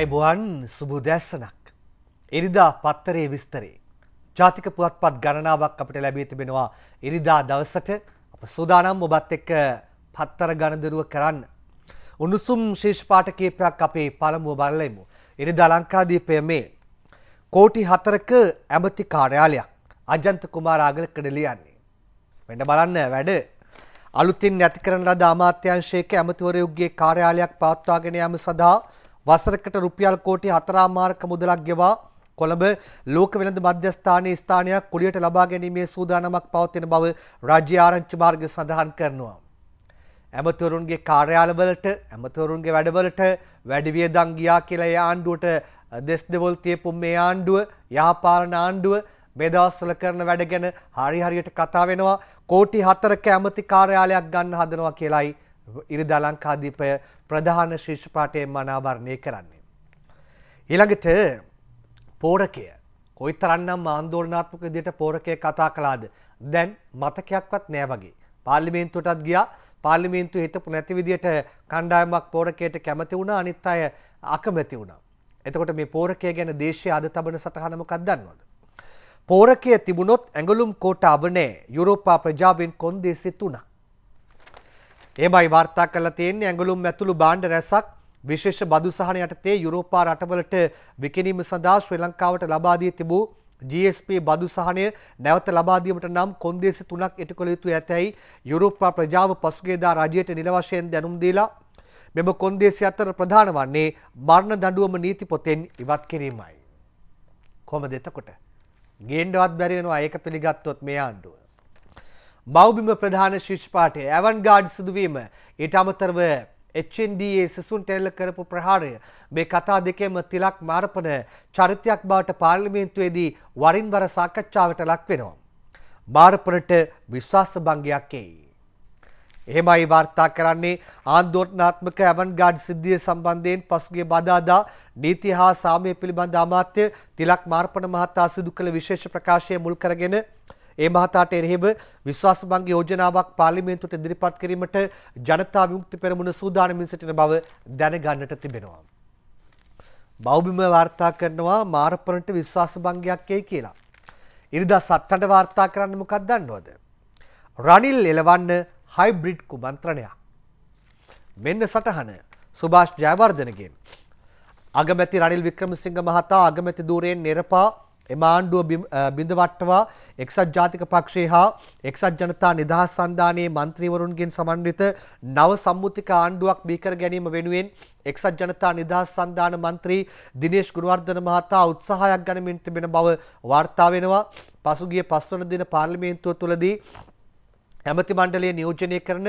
අයිබුවන් සුබුදැස්සනක්. එරිදා පත්තරේ විස්තරේ. ජාතික පුවත්පත් ගණනාවක් අපට ලැබී තිබෙනවා ඉරිදා දවසට අප සූදානම් ඔබත් එක්ක පත්තර ගණදරුව කරන්න. උණුසුම් ශේෂපාට කීපයක් අපේ පළමුුව බලලෙමු. එරිදා ලංකාදීපය මේ. කෝටි හතරක ඇමති කාර්යාලයක් අජන්ත කුමාරාගල කඩලියන්නේ. වැඩ බලන්න වැඩ අලුතින් නැති කරන ලද අමාත්‍යංශයක ඇමතිවරයුගේ කාර්යාලයක් පාත්වාගෙන යාම සඳහා වසරකට රුපියල් කෝටි 4.5ක මුදලක් ගෙවා කොළඹ ලෝක වෙළඳ මධ්‍යස්ථානයේ ස්ථානයක් කුලියට ලබා ගැනීමේ සූදානමක් පවත්වන බව රාජ්‍ය ආරංචි මාර්ග සඳහන් කරනවා. ඇමතිවරුන්ගේ කාර්යාලවලට ඇමතිවරුන්ගේ වැඩවලට වැඩි වියදම් ගියා කියලා ඒ ආණ්ඩුවට දෙස් දෙවොල් තියපු මේ ආණ්ඩුව යහපාලන ආණ්ඩුව මේ දවස්වල කරන වැඩ ගැන හරි හරියට කතා වෙනවා කෝටි 4ක ඇමති කාර්යාලයක් ගන්න හදනවා කියලායි ඉරිදා ලංකාදීපය ප්‍රධාන ශිෂ්‍ය පාඨයෙන් මනාවර්ණය කරන්නේ. ඊළඟට පෝරකය කොයිතරම්නම් ආందోලනාත්මක විදිහට පෝරකය කතා කළාද දැන් මතකයක්වත් නෑ වගේ. පාර්ලිමේන්තුවටත් ගියා පාර්ලිමේන්තුව හිතපු නැති විදිහට කණ්ඩායමක් පෝරකයට කැමති වුණා අනිත් අය අකමැති වුණා. එතකොට මේ පෝරකය ගැන දේශයේ අද තබන සටහන මොකක්ද දන්නවද? පෝරකය තිබුණොත් ඇඟලුම් කොට අබනේ යුරෝපා ප්‍රජාවෙන් කොන්දේසි තුනක්. එහෙමයි වාර්තා කරලා තියෙන්නේ ඇඟලුම් ඇතුළු භාණ්ඩ රැසක් විශේෂ බදු සහන යටතේ යුරෝපා රටවලට විකිණීම සඳහා ශ්‍රී ලංකාවට ලබා දී තිබූ GSP බදු සහනය නැවත ලබා දීමට නම් කොන්දේසි තුනක් ඉටු කළ යුතු ඇතැයි යුරෝපා ප්‍රජාව පසුගියදා රජයට නිල වශයෙන් දැනුම් දීලා මෙම කොන්දේසි අතර ප්‍රධාන වන්නේ මරණ දඬුවම නීති පොතෙන් ඉවත් කිරීමයි. කොහොමද එතකොට? ගේන්නවත් බැරි වෙනවා ඒක පිළිගත්තොත් මේ ආණ්ඩුව. මව්බිම ප්‍රධාන ශිෂ්පාටය ඇවන් ගාඩ් සිදුවීම ඊට අමතරව එච්චන්ඩයේ සිසුන් ටෙල්ල කරපු ප්‍රහාරය මේ කතා දෙකෙම තිලක් මාරපන චරිතයක් බාට පාර්ලිමේන්තුවේදී වරින් වර සාකච්ඡාවට ලක් වෙනවා. මාරපනට විශ්වාස භංගයක් එයි. එහෙමයි වාර්තා කරන්නේ ආන්දෝටනාත්මක ඇවන් ගාඩ් සිද්ධිය සම්බන්ධයෙන් පසුගේ බදාදා නීති හා සාමය පිළිබඳ අමාත්‍ය තිලක් මාර්පණ මහතා සිදු කළ විශේෂ ප්‍රකාශය මුල් කරගෙන ඒ මහතාට එරෙහිව විශ්වාසභංග යෝජනාවක් පාර්ලිමේන්තුවට ඉදිරිපත් කිරීමට ජනතා විමුක්ති පෙරමුණ සූදානමින් සිටින බව දැනගන්නට තිබෙනවා. බෞබිම වාර්තා කරනවා මාරපරණට විශ්වාසභංගයක් එයි කියලා. ඉරිදා සත්තට වාර්තා කරන්න මොකක් දන්නවද? රනිල් එලවන්න හයිබ්‍රිඩ් කුමන්ත්‍රණයක්. මෙන්න සටහන සුභාෂ් ජයවර්ධනගෙන්. අගමැති රනිල් වික්‍රමසිංහ මහතා අගමැති ධූරයෙන් නිරපා එම ආණ්ඩුව බිඳවට්ටවා එක්සත් ජාතික පක්ෂය හා එක්සත් ජනතා නිදහස් සන්ධානයේ මන්ත්‍රීවරුන්ගෙන් සමන්විත නව සම්මුතික ආණ්ඩුවක් බිහිකර ගැනීම වෙනුවෙන් එක්සත් ජනතා නිදහස් සන්ධාන මන්ත්‍රී දිනේශ් ගුණවර්ධන මහතා උත්සාහයක් ගනිමින් තිබෙන බව වාර්තා වෙනවා. පසුගිය පස්වන දින පාර්ලිමේන්තුව තුළදී ඇමති මණ්ඩලය නියෝජනය කරන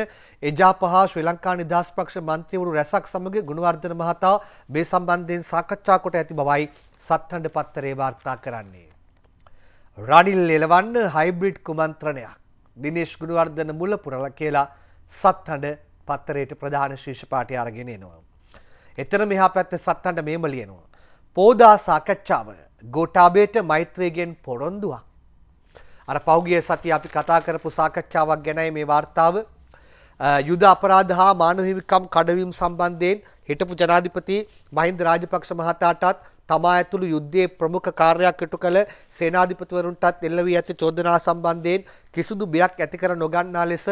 එජා පහ ශ්‍රී ලංකා නිදහස් පක්ෂ මන්ත්‍රීවරු රැසක් සමග ගුණවර්ධන මහතා මේ සම්බන්ධයෙන් සාකච්ඡා කොට ඇති බවයි සත්හඬ පත්තරේ වාර්තා කරන්නේ. රනිල් එලවන්න හයිබ්‍රිඩ් කුමන්ත්‍රණයක් දිනේශ් ගුණවර්ධන මුලපුරල කියලා සත්හඬ පත්තරයට ප්‍රධාන ශීර්ෂ පාඨය අරගෙන එනවා. එතන මෙහා පැත්තේ සත්හඬ මේම ලියනවා. පෝදා සාකච්ඡාව ගෝඨාභයට මෛත්‍රීගෙන් පොරොන්දුවක්. අර පහුගිය සතිය අපි කතා කරපු සාකච්ඡාවක් ගැනයි මේ වார்த்தාව. යුද අපරාධ හා මානව හිමිකම් කඩවීම සම්බන්ධයෙන් හිටපු ජනාධිපති මහින්ද රාජපක්ෂ මහතාටත් තමා ඇතුළු යුද්ධයේ ප්‍රමුඛ කාර්යයක් ඉටු කළ සේනාධිපතිවරුන්ටත් එල්ල වී ඇති චෝදනා සම්බන්ධයෙන් කිසිදු බියක් ඇති කර නොගන්නා ලෙස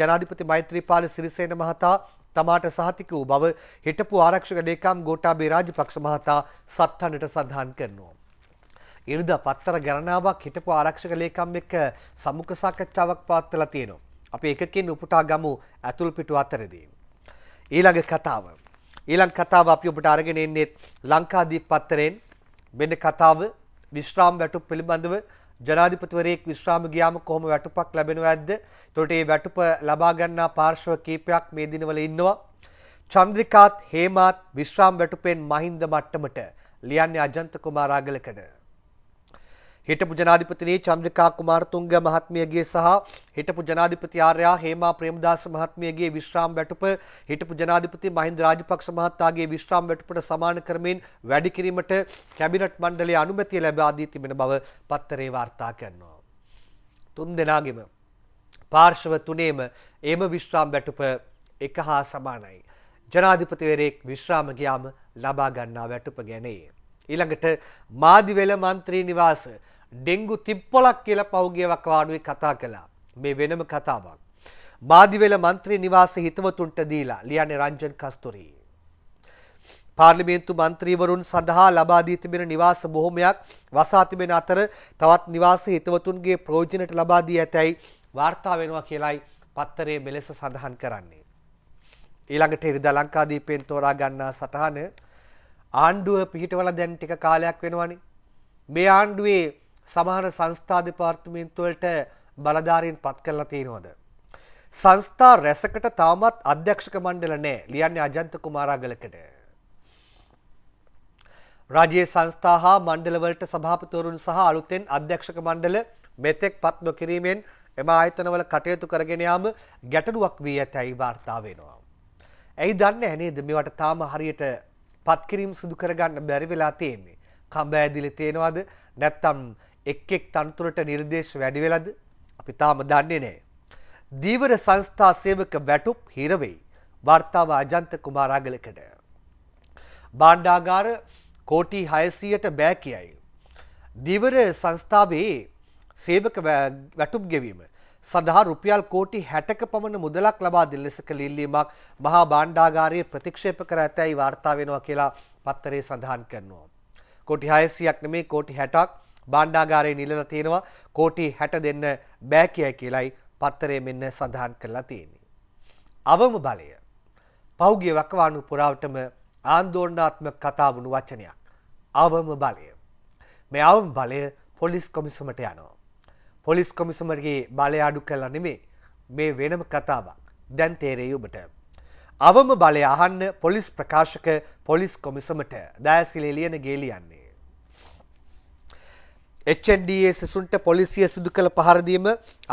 ජනාධිපති මෛත්‍රීපාල සිරිසේන මහතා තමාට සහතික වූ බව හිටපු ආරක්ෂක ලේකම් ගෝඨාභය රාජපක්ෂ මහතා සත්හනට සඳහන් කරනවා. ඉරිදා පත්තර ගණනාවක් හිටපු ආරක්ෂක ලේකම් එක්ක සමුඛ සාකච්ඡාවක් පවත්වලා තියෙනවා. අපි එකකින් උපුටා ගමු ඇතුල් පිටු අතරදී. ඊළඟ කතාව ඊළඟ කතාව අපි ඔබට අරගෙන එන්නේ ලංකාදීප පත්තරයෙන් මෙන්න කතාව විශ්‍රාම වැටුප පිළිබඳව ජනාධිපතිවරයෙක් විශ්‍රාම ගියාම කොහොම වැටුපක් ලැබෙනවද? එතකොට මේ වැටුප ලබා ගන්නා පාර්ශ්ව කීපයක් මේ දිනවල ඉන්නවා. චන්ද්‍රිකාත් හේමාත් විශ්‍රාම වැටුපෙන් මහින්ද මට්ටමට ලියන්නේ අජන්ත කුමාරාගලකඩ. හිටපු ජනාධිපතිනී චන්ද්‍රිකා කුමාරතුංග මහත්මියගේ සහ හිටපු ජනාධිපති ආර්යා හේමා ප්‍රේමදාස මහත්මියගේ විශ්‍රාම වැටුප හිටපු ජනාධිපති මහින්ද රාජපක්ෂ මහතාගේ විශ්‍රාම වැටුපට සමාන ක්‍රමයෙන් වැඩි කිරීමට කැබිනට් මණ්ඩලයේ අනුමැතිය ලැබා දී තිබෙන බව පත්තරේ වාර්තා කරනවා. තුන් දෙනාගෙම පාර්ශව තුනේම එම විශ්‍රාම වැටුප එක හා සමානයි. ජනාධිපතිවරයෙක් විශ්‍රාම ගියාම ලබා ගන්නා වැටුප ගැනේ. ඊළඟට මාදිවෙල මන්ත්‍රී නිවාස ඩෙංගු තිප්පොලක් කියලා පෞගිය වකවානුවේ කතා කළා. මේ වෙනම කතාවක්. මාදිවෙල මන්ත්‍රී නිවාසේ හිතවතුන්ට දීලා ලියන්නේ රංජන් කස්තුරි. පාර්ලිමේන්තු මන්ත්‍රීවරුන් සඳහා ලබා දී තිබෙන නිවාස බොහොමයක් වසා තිබෙන අතර තවත් නිවාස හිතවතුන්ගේ ප්‍රයෝජනට ලබා දී ඇතැයි වාර්තා වෙනවා කියලයි පත්තරේ මෙලෙස සඳහන් කරන්නේ. ඊළඟට ඉරිදා ලංකාදීපයෙන් තෝරා ගන්නා සටහන ආණ්ඩුව පිහිටවල දැන් ටික කාලයක් වෙනවනේ. මේ ආණ්ඩුවේ සමහර සංස්ථා දෙපාර්තමේන්තුවලට බලධාරීන් පත් කරලා තියෙනවද? සංස්ථා රැසකට තාමත් අධ්‍යක්ෂක මණ්ඩල නැහැ. ලියන්නේ අජන්ත කුමාරාගලකට. රජයේ සංස්ථා හා මණ්ඩලවලට සභාපතිවරුන් සහ අලුතෙන් අධ්‍යක්ෂක මණ්ඩල මෙතෙක් පත් නොකිරීමෙන් එම ආයතනවල කටයුතු කරගෙන යාම ගැටලුවක් වී ඇතැයි වාර්තා වෙනවා. ඇයි දන්නේ නේද මේවට තාම හරියට පත්කිරීම සිදු කරගන්න බැරි වෙලා තියෙන්නේ. කඹ ඇදිලි තියෙනවද නැත්නම් එක් එක් තනතුරට නිර්දේශ වැඩි වෙලද අපි තාම දන්නේ නැහැ. දීවර සංස්ථා සේවක වැටුප් හිර වෙයි. වාර්තාව අජන්ත කුමාරාගලකට. භාණ්ඩාගාර කෝටි 600ට බෑ කියයි. දීවර සංස්ථාවේ සේවක වැටුප් ගෙවීම සඳහා රුපියල් කෝටි 60ක පමණ මුදලක් ලබා දෙන ලෙස කළ ඉල්ලීමක් මහා භාණ්ඩාගාරයේ ප්‍රතික්ෂේප කර ඇතැයි වාර්තා වෙනවා කියලා පත්තරේ සඳහන් කරනවා. කෝටි 600ක් නෙමේ කෝටි 60ක් බණ්ඩාගාරය නිලලා තියෙනවා කෝටි 60 දෙන්න බෑ කියයි කියලයි පත්තරේ මෙන්න සඳහන් කරලා තියෙන්නේ. අවම බලය පෞගිය වකවානු පුරාවටම ආන්දෝලනාත්මක කතා වුණු වචනයක්. අවම බලය. මේ අවම බලය පොලිස් කොමිසමට යනවා. පොලිස් කොමිසමගේ බලය අඩු කළා නෙමේ. මේ වෙනම කතාවක්. දැන් තේරෙයි ඔබට. අවම බලය අහන්න පොලිස් ප්‍රකාශක පොලිස් කොමිසමට දෑසිල එලියන ගේලියන්නේ. HNDA සිසුන්ට පොලිසිය සිදු කළ පහරදීම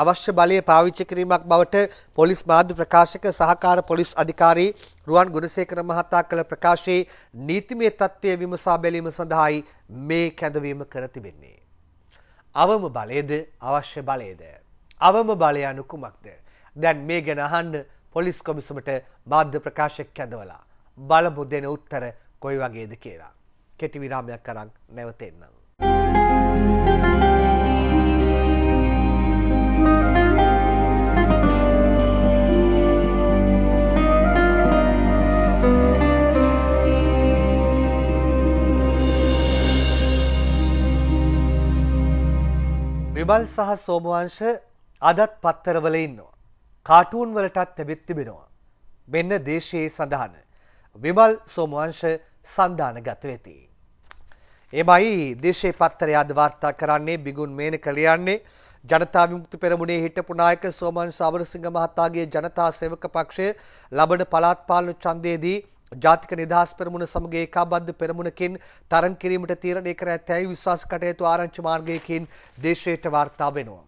අවශ්‍ය බලය පාවිච්චි කිරීමක් බවට පොලිස් මාධ්‍ය ප්‍රකාශක සහකාර පොලිස් අධිකාරී රුවන් ගුණසේකර මහතා කළ ප්‍රකාශයේ නීතිමය තත්ත්වය විමසා බැලීම සඳහායි මේ කැඳවීම කර තිබෙන්නේ. අවම බලයද අවශ්‍ය බලයද. අවම බලය අනු කුමක්ද. දැන් මේ ගැන අහන්න පොලිස් කොමිසමට මාධ්‍ය ප්‍රකාශක කැඳවලා බලමු දෙන උත්තර කොයි වගේද කියලා. කෙටි විරාමයක් කරන් නැවතෙන්නම්. විමල් සහ සෝමවංශ අදත් පත්තරවල ඉන්නවා. කාටූන් වලටත් තැබිත් තිබෙනවා. මෙන්න දේශයේ සඳහන. විමල් සෝමවංශ සන්ධානගත වෙති. එමයි දේශේ පත්තරය අද වාර්තා කරන්නේ බිගුන් මේනක ලියන්නේ ජනතා විමුක්ති පෙරමුණේ හිටපු නායක සෝමන් සමරසිංහ මහතාගේ ජනතා සේවක පක්ෂය ලබන පළාත් පාලන ඡන්දයේදී ජාතික නිදහස් පෙරමුණ සමග ඒකාබද්ධ පෙරමුණකින් තරම් කිරීමට තීරණය කර ඇතැයි විශ්වාස කටයුතු ආරංචි මාර්ගයකින් දේශයට වාර්තා වෙනවා.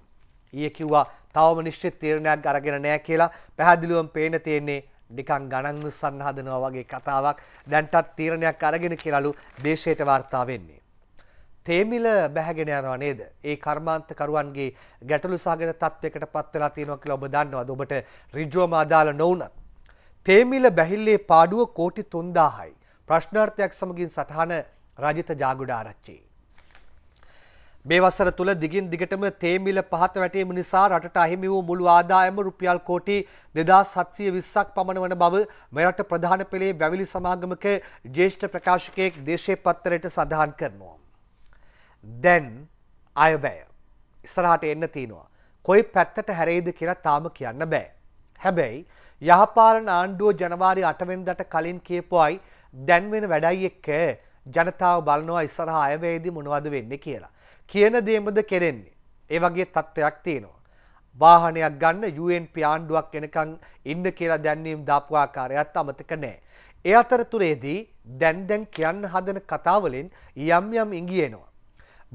ඊයේ කිව්වා තවම නිශ්චිත තීරණයක් අරගෙන නැහැ කියලා පැහැදිලිවම පේන තියෙන්නේ නිකන් ගණන්ව සංහදනවා වගේ කතාවක් දැන්ටත් තීරණයක් අරගෙන කියලාලු දේශයට වාර්තා වෙන්නේ. තේමිල බැහැගෙන යනවා නේද? ඒ කර්මාන්තකරුවන්ගේ ගැටලු සහගත තත්වයකට පත් වෙලා තියෙනවා කියලා ඔබ දන්නවද? ඔබට ඍජුවම අදාළ නොවුණත්. තේමිල බැහිල්ලේ පාඩුව කෝටි 3000යි. ප්‍රශ්නාර්ථයක් සමගින් සටහන රජිත ජාගුඩාරච්චි. මේ වසර තුළ දිගින් දිගටම තේමිල පහත වැටීම නිසා රටට අහිමි වූ මුළු ආදායම රුපියල් කෝටි 2720ක් පමණ වන බව මෙරට ප්‍රධාන පෙළේ වැවිලි සමාගමක ජ්‍යෙෂ්ඨ ප්‍රකාශකයෙක් දේශීය පත්තරයට සඳහන් කරනවා. දැන් අයවැය ඉස්සරහට එන්න තියෙනවා. කොයි පැත්තට හැරෙයිද කියලා තාම කියන්න බෑ. හැබැයි යහපාලන ආණ්ඩුව ජනවාරි 8 වෙනිදාට කලින් කියපුවයි දැන් වෙන වැඩයි එක්ක ජනතාව බලනවා ඉස්සරහා අයවැයේදී මොනවද වෙන්නේ කියලා. කියන දේමද කෙරෙන්නේ. ඒ වගේ තත්ත්වයක් තියෙනවා. වාහනයක් ගන්න UNP ආණ්ඩුවක් එනකන් ඉන්න කියලා දැන්වීම් දාපු ආකාරයත් අමතක නෑ. ඒ අතරතුරේදී දැන් දැන් කියන්න හදන කතාවලින් යම් යම් ඉඟියනවා.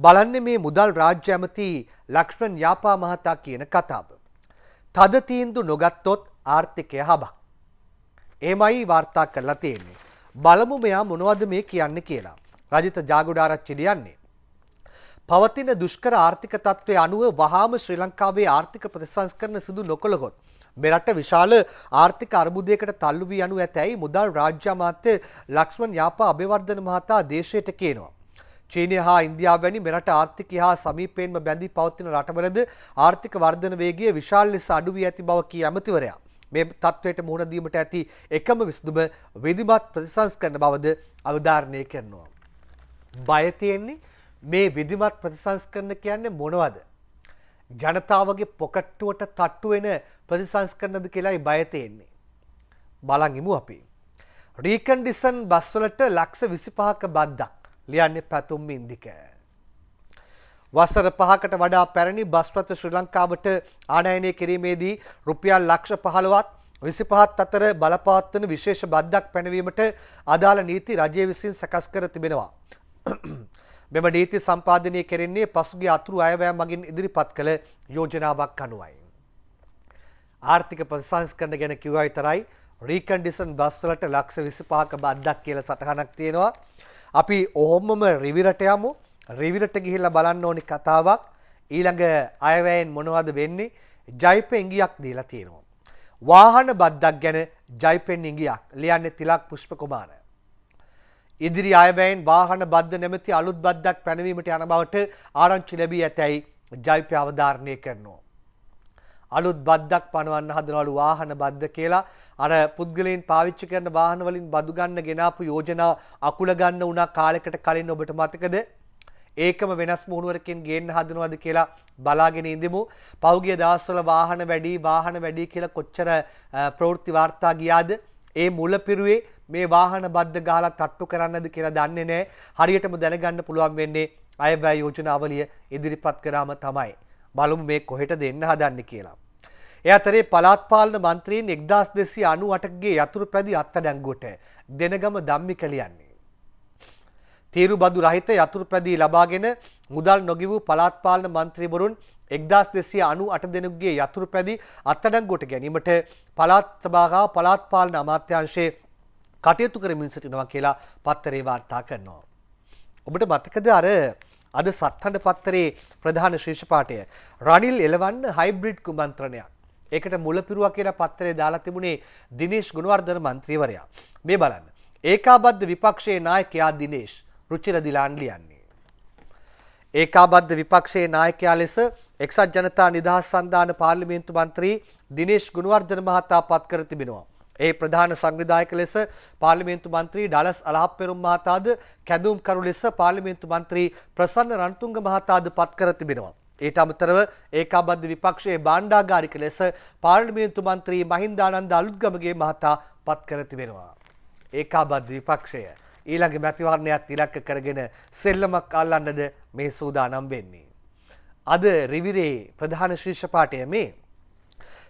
බලන්න මේ මුදල් රාජ්‍ය ඇමති ලක්ෂ්මන් යාපා මහතා කියන කතාව. තද තීන්දු නොගත්තොත් ආර්ථිකය හබක්. ඒමයි වාර්තා කරලා තියෙන්නේ. බලමු මෙයා මොනවද මේ කියන්නේ කියලා. රජිත ජාගුඩාරච්චි ලියන්නේ පවතින දුෂ්කර ආර්ථික තත්ත්වය අනුව වහාම ශ්‍රී ලංකාවේ ආර්ථික ප්‍රතිසංස්කරණ සිදු නොකොළගොත්. මෙරට විශාල ආර්ථික අර්බුදයකට තල්ලු වී යනු ඇතැයි මුදල් රාජ්‍ය අමාත්‍ය ලක්ෂ්මන් යාපා අභිවර්ධන මහතා දේශයට කියනවා. චීනය හා ඉන්දියාව වැනි මෙරට ආර්ථිකය හා සමීපයෙන්ම බැඳී පවතින රටවලද ආර්ථික වර්ධන වේගය විශාල ලෙස අඩු වී ඇති බව කිය ඇමතිවරයා. මේ තත්ත්වයට මුහුණ දීමට ඇති එකම විසඳුම විධිමත් ප්‍රතිසංස්කරණ බවද අවධාරණය කරනවා. බය තියෙන්නේ මේ විධිමත් ප්‍රතිසංස්කරණ කියන්නේ මොනවද? ජනතාවගේ පොකට්ටුවට තට්ටු වෙන ප්‍රතිසංස්කරණද කියලායි බය තියෙන්නේ. බලන් ඉමු අපි. රීකන්ඩිෂන් බස් වලට ලක්ෂ 25ක බද්දක් ලියන්නේ පැතුම් ඉන්දික. වසර පහකට වඩා පැරණි බස් රථ ශ්‍රී ලංකාවට ආනයනය කිරීමේදී රුපියල් ලක්ෂ 15ත් 25ත් අතර බලපවත්වන විශේෂ බද්දක් පැනවීමට අදාළ නීති රජය විසින් සකස් කර තිබෙනවා. මෙම නීති සම්පාදනය කෙරෙන්නේ පසුගිය අතුරු අයවැය මගින් ඉදිරිපත් කළ යෝජනාවක් අනුවයි. ආර්ථික ප්‍රතිසංස්කරණ ගැන කිව්වා විතරයි රීකන්ඩිෂන් බස් වලට ලක්ෂ 25ක බද්දක් කියලා සටහනක් තියෙනවා. අපි ඔහොමම රිවිරට යමු. රිවිරට ගිහිල්ලා බලන්න ඕනි කතාවක්. ඊළඟ අයවැයෙන් මොනවද වෙන්නේ? ජයිප ඉංගියක් දීලා තියෙනවා. වාහන බද්දක් ගැන ජයිපෙන් ඉංගියක් ලියන්නේ තිලක් පුෂ්ප කුමාරය. ඉදිරි අයවැයෙන් වාහන බද්ධ නැමැති අලුත් බද්දක් පැනවීමට යන බවට ආරංචි ලැබී ඇතැයි ජෛප්‍ය අවධාරණය කරනවා. අලුත් බද්දක් පනවන්න හදනවලු වාහන බද්ද කියලා අර පුද්ගලයන් පාවිච්චි කරන වාහන වලින් බදු ගන්න ගෙනාපු යෝජනා අකුල ගන්න වුණා කාලයකට කලින් ඔබට මතකද? ඒකම වෙනස් මුහුණුවරකින් ගේන්න හදනවද කියලා බලාගෙන ඉඳිමු. පහුගිය දවස්වල වාහන වැඩි වාහන වැඩි කියලා කොච්චර ප්‍රවෘත්ති වාර්තා ගියාද? ඒ මුලපිරුවේ මේ වාහන බද්ධ ගහලා තට්ටු කරන්නද කියලා දන්නේ නැහැ. හරියටම දැනගන්න පුළුවන් වෙන්නේ අයවැය යෝජනාවලිය ඉදිරිපත් කරාම තමයි. බලමු මේ කොහෙටද එන්න හදන්නේ කියලා. ඒ අතරේ පළාත් පාලන මන්ත්‍රීන් 1298 ගේ යතුරුපැදි අත්අඩංගුවට දෙනගම ධම්මිකල යන්නේ. තීරුබදු රහිත යතුරුපැදි ලබාගෙන මුදල් නොගිවූ පළාත් පාලන මන්ත්‍රීවරුන් 1298 දෙනෙකුගේ යතුරුපැදි අත්අඩංගුවට ගැනීමට පළාත් සභාව පළාත් පාලන අමාත්‍යාංශයේ කටයුතු කරමින් සිටිනවා කියලා පත්තරේ වාර්තා කරනවා. ඔබට මතකද අර අද සත්හඬ පත්තරේ ප්‍රධාන ශීර්ෂපාඨය රනිල් එලවන්න හයිබ්‍රිඩ් කුමන්ත්‍රණයක්. ඒකට මුලපිරුව කියලා පත්තරේ දාලා තිබුණේ දිනේෂ් ගුණවර්ධන මන්ත්‍රීවරයා. මේ බලන්න. ඒකාබද්ධ විපක්ෂයේ නායකයා දිනේෂ් රුචිර දිලාන් ලියන්නේ. ඒකාබද්ධ විපක්ෂයේ නායකයා ලෙස එක්සත් ජනතා නිදහස් සන්ධාන පාර්ලිමේන්තු මන්ත්‍රී දිනේෂ් ගුණවර්ධන මහතා පත් කර තිබෙනවා. ඒ ප්‍රධාන සංවිධායක ලෙස පාර්ලිමේන්තු මන්ත්‍රී ඩලස් අලහප්පෙරුම් මහතාද කැඳවුම්කරු ලෙස පාර්ලිමේන්තු මන්ත්‍රී ප්‍රසන්න රන්තුංග මහතාද පත් කර තිබෙනවා. ඊට අමතරව ඒකාබද්ධ විපක්ෂයේ බාණ්ඩාගාරික ලෙස පාර්ලිමේන්තු මන්ත්‍රී මහින්දානන්ද අලුත්ගමගේ මහතා පත් කර තිබෙනවා. ඒකාබද්ධ විපක්ෂය ඊළඟ මැතිවරණයත් ඉලක්ක කරගෙන සෙල්ලමක් අල්ලන්නද මේ සූදානම් වෙන්නේ. අද රිවිරේ ප්‍රධාන ශීර්ෂ පාඨය මේ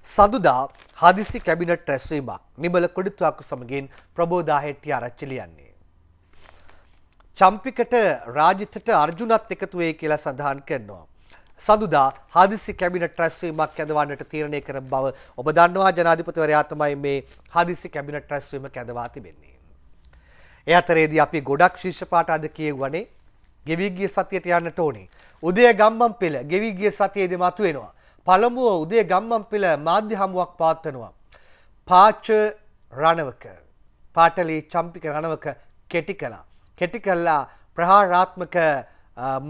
සදුදා හදිසි කැබිනට් රැස්වීමක් නිබල කොඩිත්තුවක්කු සමගින් ප්‍රබෝධා හෙට්ටිය ආරච්චිලියන්නේ. චම්පිකට රාජිතට අර්ජුනත් එකතුවේ කියලා සඳහන් කරනවා. සඳුදා හදිසි කැබිනට රැස්වීමක් ඇදවන්නට තීරණය කර බව ඔබ දන්නවා ජනාධිපතිවරයා තමයි මේ හදිසි කැබිනට රැස්වීම කැඳවා තිබෙන්නේ. ඒ අතරේදී අපි ගොඩක් ශිෂ්‍යපාට අද කියවනේ ගෙවිගිය සතියට යන්නට ඕනේ. උදය ගම්මන් පෙළ ගෙවිගිය සතියේදී මතුවෙනවා. පළමුව උදේ ගම්මන්පිල මාධ්‍ය හමුවක් පාත්තනවා. පාච්ච රණවක පාටලි චම්පික රණවක කෙටි කලා. කෙටි කල්ලා ප්‍රහාරාත්මක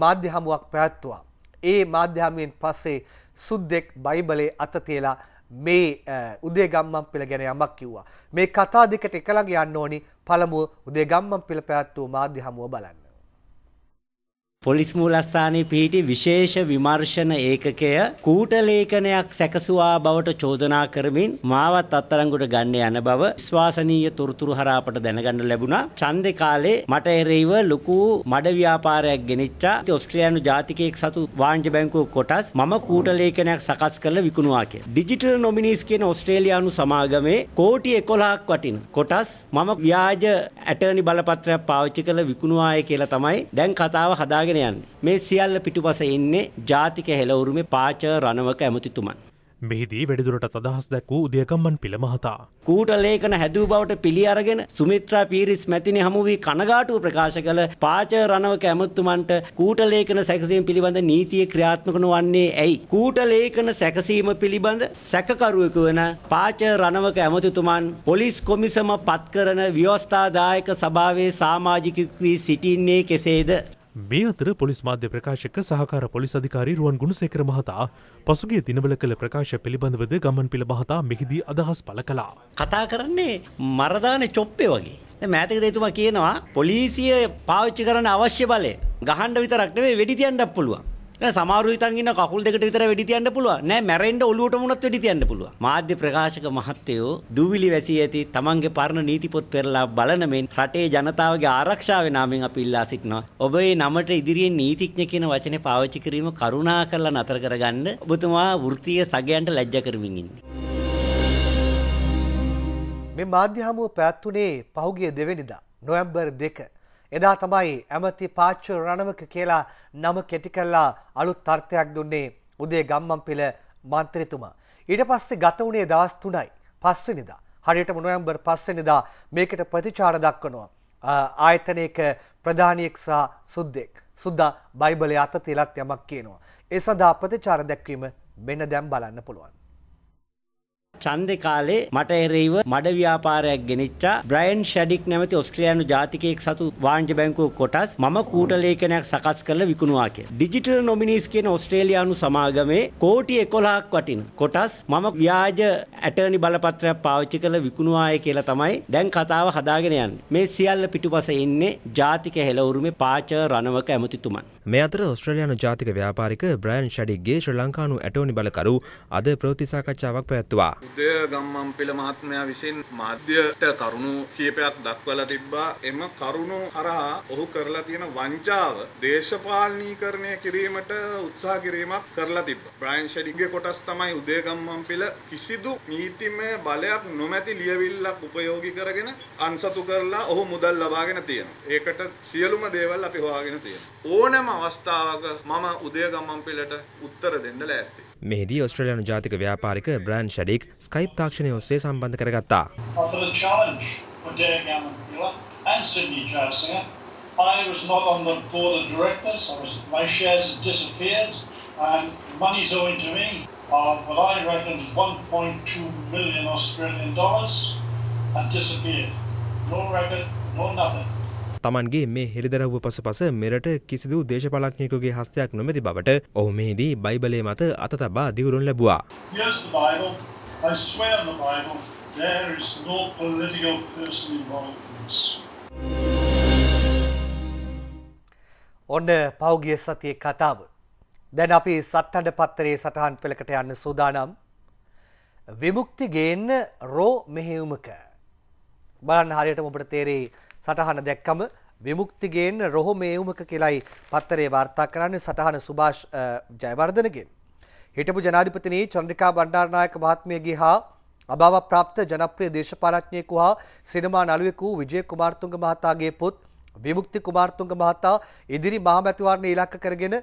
මාධ්‍ය හමුවක් පැවැත්තුවා. ඒ මාධ්‍යහමුවෙන් පස්සේ සුද්දෙක් බයිබලේ අතතියලා මේ උදේ ගම්මන් පිළ ගැන යමක් කිව්වා. මේ කතා දෙකට එකළඟ යන්න ඕනි පළමුව උදේ ගම්මන් පිළ පැවැත්වූ මාධ්‍ය හමුව බලන්න. පොලිස් මූලස්ථානයේ පිහිටි විශේෂ විමර්ශන ඒකකය කූට ලේඛනයක් සැකසුවා බවට චෝදනා කරමින් මාවත් අත්තරංගුට ගන්න යන බව විශ්වාසනීය තොරතුරු හරහා අපට දැනගන්න ලැබුණා. ඡන්දේ කාලේ මට එරෙහිව ලොකු මඩ ව්‍යාපාරයක් ගෙනිච්චා ඕස්ට්‍රේලියානු ජාතිකයෙක් සතු වාණිජ බැංකුව කොටස් මම කූට ලේඛනයක් සකස් කරලා විකුණුවා කියලා. ඩිජිටල් නොමිනීස් කියන ඕස්ට්‍රේලියානු සමාගමේ කෝටි 11ක් වටින කොටස් මම ව්‍යාජ ඇටර්නි බලපත්‍රයක් පාවිච්චි කරලා විකුණුවාය කියලා තමයි දැන් කතාව හදාගෙන කරගෙන යන්නේ. මේ සියල්ල පිටුපස ඉන්නේ ජාතික හෙළවුරුමේ පාච රණවක ඇමතිතුමන්. මෙහිදී වැඩිදුරට අදහස් දැක් වූ උදයකම්මන් පිළ මහතා. කූට ලේඛන හැදූ බවට පිළි අරගෙන සුමිත්‍රා පීරිස් මැතිනි හමු වී කනගාටුව ප්‍රකාශ කළ පාච රණවක ඇමතුමන්ට කූට ලේඛන සැකසීම පිළිබඳ නීතිය ක්‍රියාත්මක නොවන්නේ ඇයි? කූට ලේඛන සැකසීම පිළිබඳ සැකකරුවෙකු වන පාච රණවක ඇමතුතුමන් පොලිස් කොමිසම පත්කරන ව්‍යවස්ථාදායක සභාවේ සමාජිකයෙකු වී සිටින්නේ කෙසේද? මේ අතර පොලිස් මාධ්‍ය ප්‍රකාශක සහකාර පොලිස් අධිකාරී රුවන් ගුණසේකර මහතා පසුගිය දිනවල කළ ප්‍රකාශ පිළිබඳවද ගමන් පිළ මහතා මෙහිදී අදහස් පළ කළා. කතා කරන්නේ මරදාන චොප්පේ වගේ. මෑතක දේතුමා කියනවා පොලිසිය පාවිච්චි කරන අවශ්‍ය බලය ගහන්ඩ විතරක් නෙවෙයි වෙඩි තියන්නත් පුළුවන්. සමාරු හිතන් ඉන්න කකුල් දෙකට විතර වෙඩි තියන්න පුළුවන්. නෑ මැරෙන්න ඔලුවට මුණත් වෙඩි තියන්න පුළුවන්. මාධ්‍ය ප්‍රකාශක මහත්තයෝ දූවිලි වැසී ඇති තමන්ගේ පරණ නීති පොත් පෙරලා බලන මෙන් රටේ ජනතාවගේ ආරක්ෂාව නාමයෙන් අපි ඉල්ලා සිටිනවා. ඔබ මේ නමට ඉදිරියෙන් නීතිඥ කියන වචනේ පාවිච්චි කිරීම කරුණා කරලා නතර කරගන්න. ඔබතුමා වෘත්තීය සගයන්ට ලැජ්ජ කරමින් ඉන්නේ. මේ මාධ්‍ය හමුව පැවැත්වුණේ පහුගිය දෙවැනිදා නොවැම්බර් 2 එදා තමයි ඇමති පාච්චු රණවක කියලා නම කෙටි කළා අලුත් තර්ථයක් දුන්නේ උදේ ගම්මන්පිල මන්ත්‍රීතුමා. ඊට පස්සේ ගත වුණේ දවස් 3යි. 5 වෙනිදා. හරියටම නොවැම්බර් 5 වෙනිදා මේකට ප්‍රතිචාර දක්වනවා. ආයතනයක ප්‍රධානියෙක් සහ සුද්දෙක්. සුද්දා බයිබලයේ අත තියලත් යමක් කියනවා. ඒ සඳහා ප්‍රතිචාර දැක්වීම මෙන්න දැන් බලන්න පුළුවන්. ඡන්දේ කාලේ මට එරෙහිව මඩ ව්‍යාපාරයක් ගෙනිච්චා බ්‍රයන් ෂැඩික් නැමැති ඕස්ට්‍රේලියානු ජාතිකයෙක් සතු වාණිජ බැංකුව කොටස් මම කූට ලේඛනයක් සකස් කරලා විකුණුවා කියලා. ඩිජිටල් නොමිනීස් කියන ඕස්ට්‍රේලියානු සමාගමේ කෝටි 11ක් වටින කොටස් මම ව්‍යාජ ඇටර්නි බලපත්‍රයක් පාවිච්චි කරලා විකුණුවාය කියලා තමයි දැන් කතාව හදාගෙන යන්නේ. මේ සියල්ල පිටුපස ඉන්නේ ජාතික හෙළවුරුමේ පාච රණවක ඇමතිතුමන්. මේ අතර ඔස්ට්‍රලයානු ජාතික ව්‍යාපාරික බ්‍රයන් ෂඩික්ගේ ශ්‍ර ලංකානු ඇටෝනි බලකරු අද ප්‍රවෘති සාකච්ඡාවක් පැවැත්තුවා. උදය ගම්මම් පෙළ මහත්මයා විසින් මාධ්‍යයට කරුණු කියපයක් දක්වලා තිබ්බා එම කරුණු හරහා ඔහු කරලා තියෙන වංචාව දේශපාලනීකරණය කිරීමට උත්සාහ කිරීමක් කරලා තිබ්බා. බ්‍රයන් ෂඩික්ගේ කොටස් තමයි උදය ගම්මම් පෙළ කිසිදු නීතිමය බලයක් නොමැති ලියවිල්ලක් උපයෝගී කරගෙන අන්සතු කරලා ඔහු මුදල් ලබාගෙන තියෙනවා. ඒකට සියලුම දේවල් අපි හොයාගෙන තියෙනවා. ඕනෑම අවස්ථාවක මම උදයගම්මන් පෙළට උත්තර දෙන්න ලෑස්ති. මෙහිදී ඔස්ට්‍රලයානු ජාතික ව්‍යාපාරික බ්‍රෑන්් ෂඩික් ස්කයිප් තාක්ෂණය ඔස්සේ සම්බන්ධ කරගත්තා. I was not on the board of directors. I was, my shares had disappeared, and money's owing to me. Uh, what I reckon is 1.2 million Australian dollars had disappeared. No record, no nothing. තමන්ගේ මේ හෙළිදරව්ව පස පස මෙරට කිසිදු දේශපාලඥයෙකුගේ හස්තයක් නොමැති බවට ඔහු මෙහිදී බයිබලේ මත අත තබා දිවුරුන් ලැබුවා. I swear on the Bible, there is no political person involved in this. ඔන්න පෞගිය සතියේ කතාව. දැන් අපි සත්තඩ පත්තරේ සටහන් පෙළකට යන්න සූදානම්. විමුක්ති ගේන්න රෝ මෙහෙයුමක. බලන්න හරියටම ඔබට තේරෙයි සටහන දැක්කම විමුක්තිගෙන් රොහො මේවුමක කියලයි පත්තරේ වාර්තා කරන්නේ සටහන සුභාෂ් ජයවර්ධනගෙන්. හිටපු ජනාධිපතිනී චන්ද්‍රිකා බණ්ඩාරනායක මහත්මියගේ හා අභාව ප්‍රාප්ත ජනප්‍රිය දේශපාලඥයෙකු හා සිනමා නළුවෙකු විජය කුමාර්තුංග මහතාගේ පුත් විමුක්ති කුමාර්තුංග මහතා ඉදිරි මහමැතිවරණ ඉලක්ක කරගෙන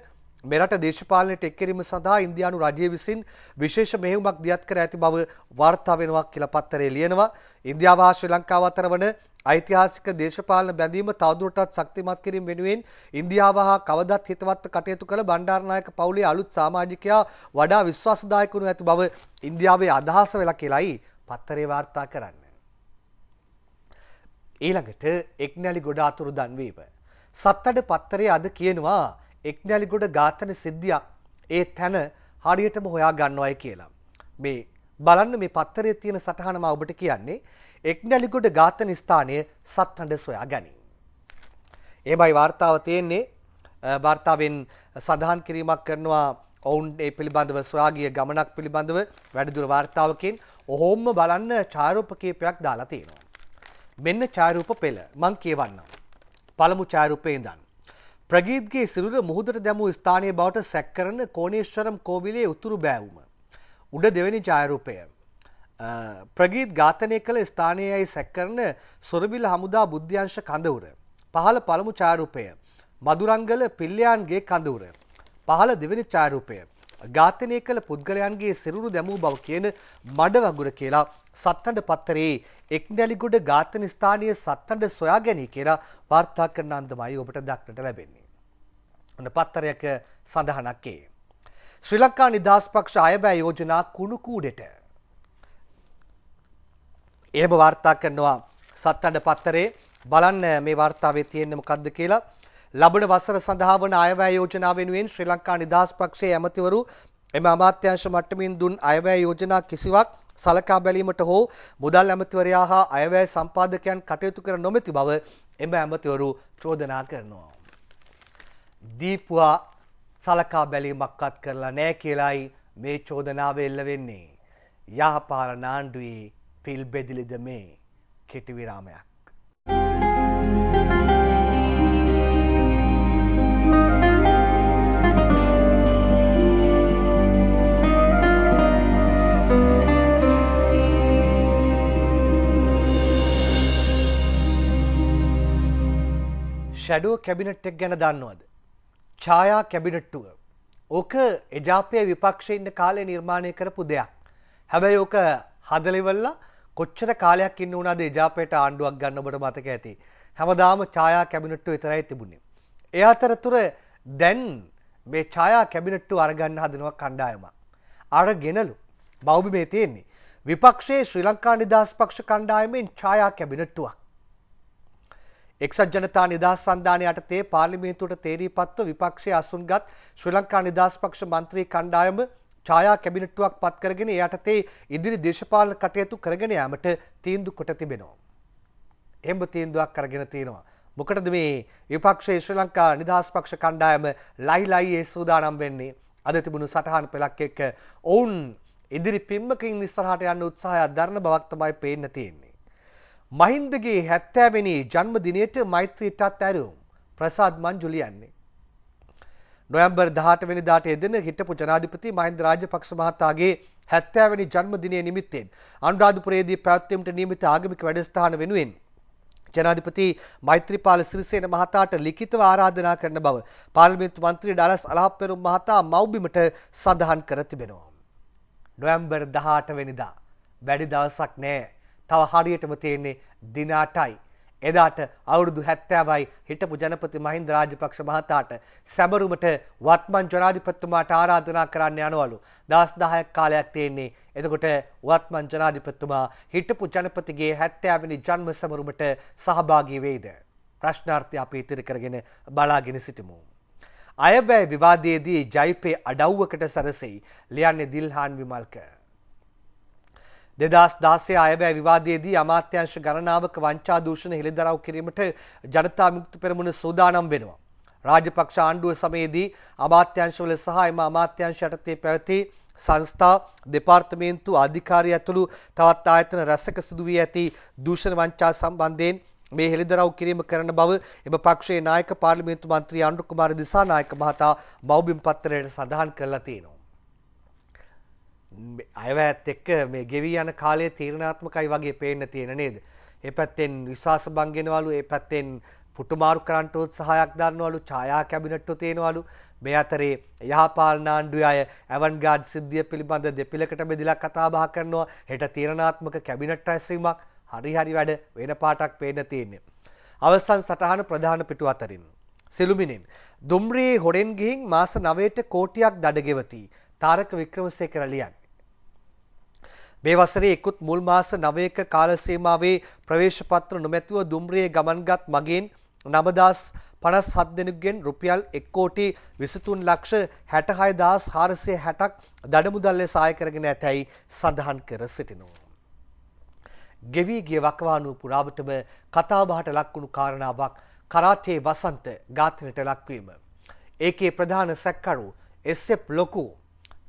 මෙරට දේශපාලනයට එක්කිරීම සඳහා ඉන්දියානු රජය විසින් විශේෂ මෙහෙයුමක් දියත් කර ඇති බව වාර්තා වෙනවා කියලා පත්තරේ ලියනවා. ඉන්දියාව හා ශ්‍රී ලංකාව අතර වන ඓතිහාසික දේශපාලන බැඳීම තවදුරටත් ශක්තිමත් කිරීම වෙනුවෙන් ඉන්දියාව හා කවදත් හිතවත්ව කටයුතු කළ බණ්ඩාරනායක පවුලේ අලුත් සමාජිකයා වඩා විශ්වාසදායක වනු ඇති බව ඉන්දියාවේ අදහස වෙලා කියලායි පත්තරේ වාර්තා කරන්න. ඊළඟට එක්නැලි ගොඩ අතුරු දන්වීම. සත්තඩ පත්තරේ අද කියනවා එක්නැලි ගොඩ ඝාතන සිද්ධියක් ඒ තැන හරියටම හොයා ගන්නවයි කියලා. මේ බලන්න මේ පත්තරයේ තියෙන සටහනම ඔබට කියන්නේ එක්නැලිගොඩ ඝාතන ස්ථානයේ සත්හඬ සොයා ගැනීම. එමයි වාර්තාව තියෙන්නේ වාර්තාවෙන් සඳහන් කිරීමක් කරනවා ඔවුන් ඒ පිළිබඳව සොයාගිය ගමනක් පිළිබඳව වැඩිදුර වාර්තාවකින් ඔහොම බලන්න ඡායරූප කීපයක් දාලා තියෙනවා. මෙන්න ඡායරූප පෙළ මං කියවන්නම්. පළමු ඡායරූපේ ඉඳන් ප්‍රගීත්ගේ සිරුර මුහුදට දැමූ ස්ථානයේ බවට සැක් කරන කෝණේශ්වරම් කෝවිලේ උතුරු බෑවුම උඩ දෙවැනි ඡායරූපය. ප්‍රගීත් ඝාතනය කළ ස්ථානයයි සැක්කරන සොරබිල හමුදා බුද්ධ්‍යංශ කඳවුර. පහළ පළමු ඡායරූපය. මදුරංගල පිල්ලයන්ගේ කඳවුර. පහළ දෙවැනි ඡායරූපය. ඝාතනය කළ පුද්ගලයන්ගේ සිරුරු දැමූ බව කියන මඩ වගුර කියලා සත්තඩ පත්තරේ එක්නැලිගොඩ ඝාතන ස්ථානය සත්තඩ සොයා ගැනී කියලා වාර්තා කරන අන්දමයි ඔබට දක්නට ලැබෙන්නේ. ඔන්න පත්තරයක සඳහනක්කේ. ශ්‍රී ලංකා නිදහස් පක්ෂ අයබෑ යෝජනා කුණු කූඩෙට. එහෙම වාර්තා කරනවා සත්තඩ පත්තරේ බලන්න මේ වාර්තාවේ තියෙන්නේ මොකද්ද කියලා. ලබන වසර සඳහා වන අයවැය යෝජනා වෙනුවෙන් ශ්‍රී ලංකා නිදහස් පක්ෂයේ ඇමතිවරු එම අමාත්‍යංශ මට්ටමින් දුන් අයවැය යෝජනා කිසිවක් සලකා බැලීමට හෝ මුදල් ඇමතිවරයා හා අයවැය සම්පාදකයන් කටයුතු කර නොමැති බව එම ඇමතිවරු චෝදනා කරනවා. දීපුවා සලකා බැලීමක්වත් කරලා නෑ කියලායි මේ චෝදනාව එල්ල වෙන්නේ. යහපාල නාණ්ඩුවේ පිල් බෙදිලිද මේ කෙටිවිරාමයක්. ෂැඩෝ කැබිනට් එක් ගැන දන්නවද. ඡායා කැබිනට්ටුව. ඕක එජාපය විපක්ෂ ඉන්න කාලේ නිර්මාණය කරපු දෙයක්. හැබැයි ඕක හදලිවල්ලා කොච්චර කාලයක් ඉන්න වුණාද එජාපයට ආණ්ඩුවක් ගන්න ඔබට මතක ඇති. හැමදාම ඡායා කැබිනට්ටුව විතරයි තිබුණේ. ඒ අතරතුර දැන් මේ ඡායා කැබිනට්ටුව අරගන්න හදනවා කණ්ඩායම. අරගෙනලු බෞබි මේ තියෙන්නේ. විපක්ෂයේ ශ්‍රී ලංකා නිදහස් පක්ෂ කණ්ඩායමෙන් ඡායා කැබිනට්ටුවක්. එක්සත් ජනතා නිදහස් සන්ධානය යටතේ පාර්ලිමේන්තුවට තේරීපත්ව විපක්ෂයේ අසුන්ගත් ශ්‍රී ලංකා නිදහස් පක්ෂ මන්ත්‍රී කණ්ඩායම ඡායා කැබිනට්ටුවක් පත් කරගෙන ඒ යටතේ ඉදිරි දේශපාලන කටයුතු කරගෙන යාමට තීන්දුව කොට තිබෙනවා. එහෙම තීන්දුවක් අරගෙන තියෙනවා. මොකටද මේ විපක්ෂයේ ශ්‍රී ලංකා නිදහස් පක්ෂ කණ්ඩායම ලයි ලයි සූදානම් වෙන්නේ? අද තිබුණු සටහන් පෙළක් එක්ක ඔවුන් ඉදිරි පිම්මකින් ඉස්සරහට යන්න උත්සාහයක් දරන බවක් තමයි පේන්න තියෙන්නේ. මහින්දගේ හැත්තෑවෙනි ජන්මදිනයට මෛත්‍රීටත් ඇරුම් ප්‍රසාද් මං ජුලියන්නේ. නොයම්බර් දහට වෙනිදාට එදෙන හිටපු ජනාධිපති මහින්ද රාජපක්ෂ මහතාගේ හැත්තෑවැනි ජන්මදිනය නිමිත්තෙන් අනුරාධපුරයේදී පැවැත්වීමට නියමිත ආගමික වැඩස්ථාන වෙනුවෙන් ජනාධිපති මෛත්‍රීපාල සිරිසේන මහතාට ලිඛිතව ආරාධනා කරන බව පාර්ලිමේන්තු මන්ත්‍රී ඩලස් අලහප්පෙරුම් මහතා මව්බිමට සඳහන් කර තිබෙනවා. නොවැම්බර් 18 වෙනිදා වැඩි දවසක් නෑ තව හරියටම තියෙන්නේ දිනාටයි. එදාට අවුරුදු 70යි හිටපු ජනපති මහින්ද රාජපක්ෂ මහතාට සැබරුමට වත්මන් ජනාධිපතිතුමාට ආරාධනා කරන්න යනවලු. දවස් 10ක් කාලයක් තියෙන්නේ. එතකොට වත්මන් ජනාධිපතිතුමා හිටපු ජනපතිගේ 70 වෙනි ජන්ම සැමරුමට සහභාගී වෙයිද? ප්‍රශ්නාර්ථය අපි ඉතිරි කරගෙන බලාගෙන සිටිමු. අයබැය විවාදයේදී ජයිපේ අඩව්වකට සැරසෙයි ලියන්නේ දිල්හාන් විමල්කර්. දෙදස් දාසේ අයබෑ විවාදයේදී අමාත්‍යංශ ගණනාවක වංචා දූෂණ හෙළිදරව් කිරීමට ජනතා මුක්ති පෙරමුණ සූදානම් වෙනවා. රාජපක්ෂ ආණ්ඩුව සමයේදී අමාත්‍යංශවල සහ එම අමාත්‍යංශ යටතේ පැවති සංස්ථා දෙපාර්තමේන්තු අධිකාරී ඇතුළු තවත් ආයතන රැසක සිදු වී ඇති දූෂණ වංචා සම්බන්ධයෙන් මේ හෙළිදරව් කිරීම කරන බව එම පක්ෂයේ නායක පාර්ලිමේන්තු මන්ත්‍රී අනුර කුමාර දිසානායක මහතා මව්බිම් පත්‍රයට සඳහන් කරලා තියෙනවා. අයවැත් එක්ක මේ ගෙවී යන කාලයේ තීරණාත්මකයි වගේ පේන්න තියෙන නේද? ඒ පැත්තෙන් විශ්වාස බංගෙනවලු, ඒ පැත්තෙන් පුටුමාරු කරන්ට උත්සාහයක් දන්නවලු, ඡායා කැබිනට්ටු තියෙනවලු. මේ අතරේ යහපාලනාණ්ඩුවේ අය ඇවන්ගාඩ් සිද්ධිය පිළිබඳ දෙපිලකට බෙදලා කතා බහ කරනවා. හෙට තීරණාත්මක කැබිනට් රැස්වීමක් හරි හරි වැඩ වෙන පාටක් පේන්න තියෙන්නේ. අවසන් සටහන ප්‍රධාන පිටු අතරින් සෙලුමිනෙන් දුම්රියේ හොරෙන් ගිහින් මාස 9ට කෝටියක් දඩ ගෙවති. තාරක වික්‍රමසේකර ලියන්නේ මේ වසරේ එකුත් මුල් මාස 9ක කාල සීමාවේ ප්‍රවේශපත්‍ර නොමැතිව දුම්රියේ ගමන්ගත් මගින් 9057 දෙනෙකුගෙන් රුපියල් 1 කෝටි 23 ලක්ෂ 66460ක් දඩමුදල් ලෙස ආය කරගෙන ඇතැයි සඳහන් කර සිටිනවා. ගෙවී ගිය වකවානුව පුරාවටම කතාබහට ලක්වුණු කාරණාවක් කරාටේ වසන්ත ඝාතනයට ලක්වීම. ඒකේ ප්‍රධාන සැක්කරු එස්සෙප් ලොකු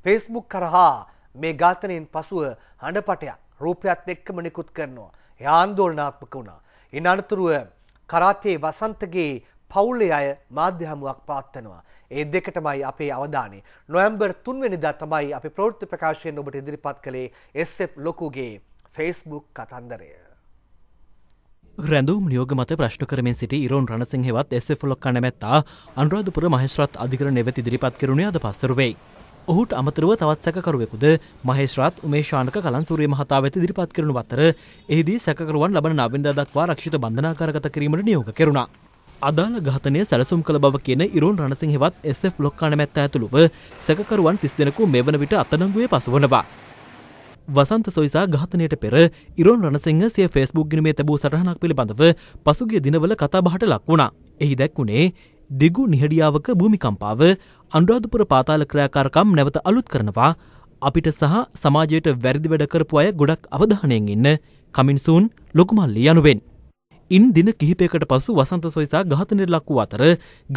ෆේස්බුක් කරහා මේ ඝාතනයෙන් පසුව හඬපටයක් රූපයත් එක්කම නිකුත් කරනවා. ඒ ආන්දෝලනාත්මක වුණා. ඉන් අනතුරුව කරාතේ වසන්තගේ පවුලේ අය මාධ්‍ය හමුවක් පවත්වනවා. ඒ දෙකටමයි අපේ අවධානය. නොවැම්බර් 3 වෙනිදා තමයි අපි ප්‍රවෘත්ති ප්‍රකාශයෙන් ඔබට ඉදිරිපත් කළේ SF ලොකුගේ Facebook කතන්දරය. රැඳුම් නියෝග මත ප්‍රශ්න කරමින් සිට ඉරෝන් රණසිංහෙවත් එස්ෆලොක් කනමැත්තා අනුරාධපුර මහස්රත් අධිකර නෙවති දිරිපත් කරුණේ අද පස්සරුවෙයි. ඔහුට අමතරව තවත් සැකරුවෙකුද මහේශ්‍රාත් උමේශානක කලන් සූරිය මහතා වෙත දිරිපත් කරනු අතර එහිදී සැකරුවන් ලබන නවින්දා දක්වා රක්ෂිත බන්ධනාකාරගත කිරීමට නියෝග කෙරුණා. අදාළ ඝාතනය සැලසුම් කළ බව කියන ඉරුන් රණසිංහෙවත් SF ලොක්කානමැත්ත ඇතුළුව සැකකරුවන් තිස් දෙනෙකු මේ වන විට අතනංගුවේ පසුවනවා. වසන්ත සොයිසා ඝාතනයට පෙර ඉරොන් රණසිංහ සිය ෆේස්බුක් ගිනීමේ තැබූ සටහනක් පිළිබඳව පසුගිය දිනවල කතාබහට ලක් වුණා. එහි දැක්වුණේ දිගු නිහඩියාවක භූමිකම්පාව අන්රාධපුර පාතාල ක්‍රයාකාරකම් නැවත අලුත් කරනවා අපිට සහ සමාජයට වැරදි වැඩ කරපු අය ගොඩක් අවධානයෙන් ඉන්න කමින්සූන් ලොකුමල්ලි යනුවෙන්. ඉන් දින කිහිපයකට පසු වසන්ත සොයිසා ඝාතනයට ලක්වූ අතර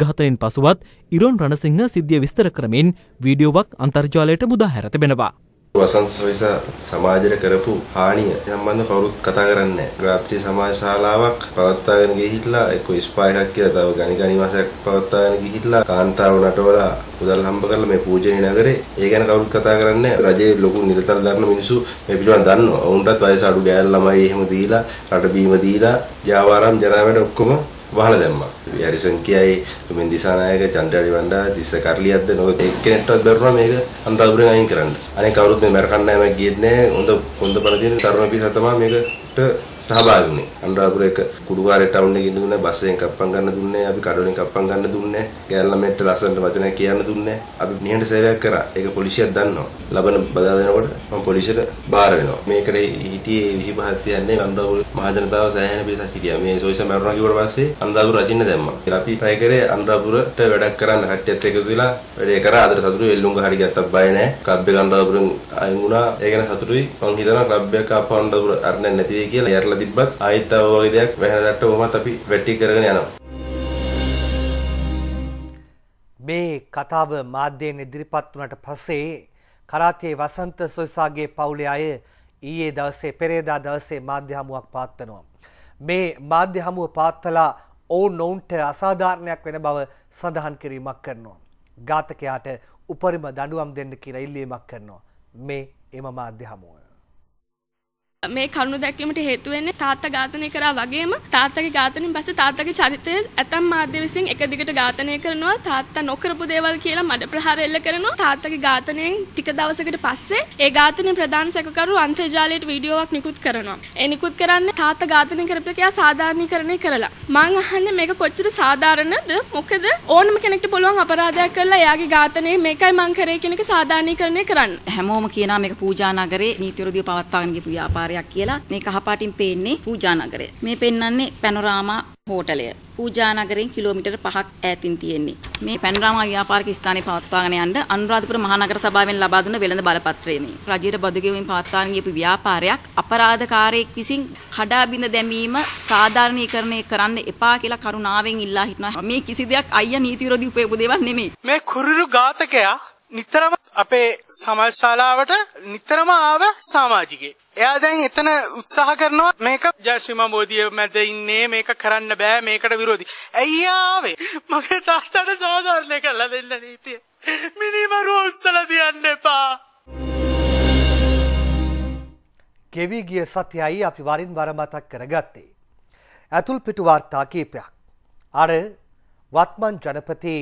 ඝාතනයෙන් පසුවත් ඉරොන් රණසිංහ සිද්ධිය විස්තර කරමින් වීඩියෝවක් අන්තර්ජාලයට මුදා හැර තිබෙනවා. වසන්ත සොයිස සමාජයට කරපු හානිය සම්බන්ධ කවුරුත් කතා කරන්නේ නැහැ. රාත්‍රී සමාජ ශාලාවක් පවත්වාගෙන ගිහිල්ලා එක්ක ස්පා එකක් කියලා තව ගණිගනි මාසයක් පවත්වාගෙන ගිහිල්ලා කාන්තාව නටවලා මුදල් හම්බ කරලා මේ පූජනීය නගරේ ඒ ගැන කවුරුත් කතා කරන්නේ රජයේ ලොකු නිරතල් දරන මිනිස්සු මේ පිළිබඳව දන්නවා. වුණත් වයස අඩු ගෑල් ළමයි එහෙම දීලා රට බීම දීලා ජාවාරම් ජරාවැඩ ඔක්කොම වහලා දැම්මා. හැරිසන් කියයි තුමෙන් දිසානායක චන්ද්‍රරි වණ්ඩා තිස්ස කරලියක්ද නෝ එක්කෙනෙක්ටවත් බැරුණා මේක අන්තරාපුරෙන් අයින් කරන්න. අනේ කවුරුත් මේ මරකන්න නෑ මම ගියෙත් නෑ. හොඳ හොඳ බල තියෙන තරුණ පිරිස තමයි මේක ට සහභාගි වුණේ. අනුරාධපුර එක කුඩුකාරේ ටවුන් එකේ ඉඳගෙන බස්යෙන් කප්පම් ගන්න දුන්නේ. අපි කඩවලින් කප්පම් ගන්න දුන්නේ. ගෑල්ලමෙට්ට ලස්සනට වචන කියන්න දුන්නේ. අපි නිහඬ සේවයක් කරා. ඒක පොලිසියක් දන්නවා. ලබන බදා දෙනකොට මම පොලිසියට බාර වෙනවා. මේකට හිටියේ 25 තියන්නේ අනුරාධපුර මහජනතාව සෑහෙන පිරිසක් හිටියා. මේ සොයිසා මැරුණා කිව්වට පස්සේ අනුරාධපුර රජින්න දැම්මා. අපි ට්‍රයි කරේ අනුරාධපුරට වැඩක් කරන්න කට්ටියත් එකතු වෙලා වැඩේ කරා. අදට සතුටුයි එල්ලුම්ගහ හරි ගත්තත් බය නැහැ. ක්ලබ් එක අනුරාධපුරෙන් අයින් වුණා. ඒ ගැන සතුටුයි. මම හිතනවා ක්ලබ් එක අප අනුරාධපුර අරන්නේ නැති වෙයි කියලා යරලා තිබ්බත් ආයෙත් තව වගේ දෙයක් වැහැරදට කොහොමත් අපි වැටි කරගෙන යනවා. මේ කතාව මාධ්‍යයෙන් ඉදිරිපත් වුණට පස්සේ කරාතයේ වසන්ත සොයිසාගේ පවුලේ අය ඊයේ දවසේ පෙරේදා දවසේ මාධ්‍ය හමුවක් පාත්වනවා. මේ මාධ්‍ය හමුව පාත්තලා ඔවුන් ඔවුන්ට අසාධාරණයක් වෙන බව සඳහන් කිරීමක් කරනවා. ඝාතකයාට උපරිම දඬුවම් දෙන්න කියලා ඉල්ලීමක් කරනවා. මේ එම මාධ්‍ය හමුව. මේ කරුණු දැක්වීමට හේතු වෙන්නේ තාත්තා ඝාතනය කරා වගේම තාත්තගේ ඝාතනයෙන් පස්සේ තාත්තගේ චරිතය ඇතම් මාධ්‍ය විසින් එක දිගට ඝාතනය කරනවා තාත්තා නොකරපු දේවල් කියලා මඩ ප්‍රහාර එල්ල කරනවා තාත්තගේ ඝාතනයෙන් ටික දවසකට පස්සේ ඒ ඝාතනයේ ප්‍රධාන සැකකරු අන්තර්ජාලයට වීඩියෝවක් නිකුත් කරනවා ඒ නිකුත් කරන්නේ තාත්තා ඝාතනය කරපු කියා සාධාරණීකරණය කරලා මං අහන්නේ මේක කොච්චර සාධාරණද මොකද ඕනම කෙනෙක්ට පුළුවන් අපරාධයක් කරලා එයාගේ ඝාතනය මේකයි මං කරේ කියන එක සාධාරණීකරණය කරන්න හැමෝම කියනවා මේක පූජා නගරේ නීති විරෝධීව පවත්වාගෙන ගිය ව්‍යාපාරය නගරයක් කියලා මේ කහපාටින් පේන්නේ පූජා නගරය. මේ පෙන්වන්නේ පැනෝරාමා හෝටලය. පූජා නගරෙන් කිලෝමීටර 5ක් ඈතින් තියෙන්නේ. මේ පැනෝරාමා ව්‍යාපාරික ස්ථානයේ පවත්වාගෙන යන්න අනුරාධපුර මහනගර සභාවෙන් ලබා දුන්න වෙළඳ බලපත්‍රය මේ. රජයේ බදුගෙවීම පවත්වාගෙන ගියපු ව්‍යාපාරයක් අපරාධකාරයෙක් විසින් කඩා බිඳ දැමීම සාධාරණීකරණය කරන්න එපා කියලා කරුණාවෙන් ඉල්ලා හිටනවා. මේ කිසි දෙයක් අයියා නීති විරෝධී උපයපු දේවල් නෙමෙයි. මේ කුරුරු ඝාතකයා නිතරම අපේ සමාජ ශාලාවට නිතරම ආව සමාජිකයෙක්. එයා දැන් එතන උත්සාහ කරනවා මේක ජයශ්‍රීමා මෝදිය මැද ඉන්නේ මේක කරන්න බෑ මේකට විරෝධී. ඇයි ආවේ? මගේ තාත්තට සාධාරණ කරලා දෙන්න නීතිය. මිනිමරුව උස්සලා තියන්න එපා. ගෙවි ගිය සතියයි අපි වරින් වර මතක් කරගත්තේ. ඇතුල් පිටු වාර්තා කීපයක්. අර වත්මන් ජනපති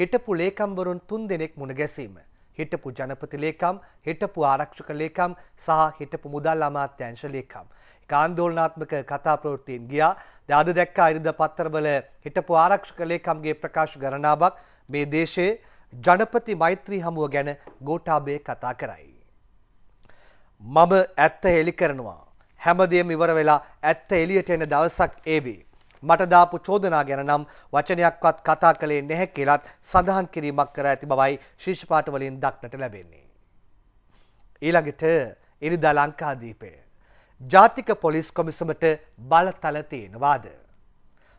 හිටපු ලේකම්වරුන් තුන් දෙනෙක් මුණ ගැසීම. හිටපු ජනපති ලේකම් හිටපු ආරක්ෂක ලේකම් සහ හිටපු මුදල් අමාත්‍යංශ ලේකම්. කාන්දෝලනාත්මක කතා ප්‍රවෘත්තීන් ගියා දාද දැක්කා අයිරිද පත්තරබල හිටපු ආරක්ෂක ලේකම්ගේ ප්‍රකාශ ගණනාවක් මේ දේශයේ ජනපති මෛත්‍රී හමුව ගැන ගෝටාබේ කතා කරයි. මම ඇත්ත හෙළි කරනවා. හැමදේම ඉවර වෙලා ඇත්ත එලියට එන දවසක් ඒවී. මට දාපු චෝදනා ගැන නම් වචනයක්වත් කතා කළේ නැහැ කියලත් සඳහන් කිරීමක් කර ඇති බවයි ශිෂ්පාට වලින් දක්නට ලැබෙන්නේ. ඊළඟට ඉරිදා ලංකාදීපය. ජාතික පොලිස් කොමිසමට බලතල තියෙනවාද.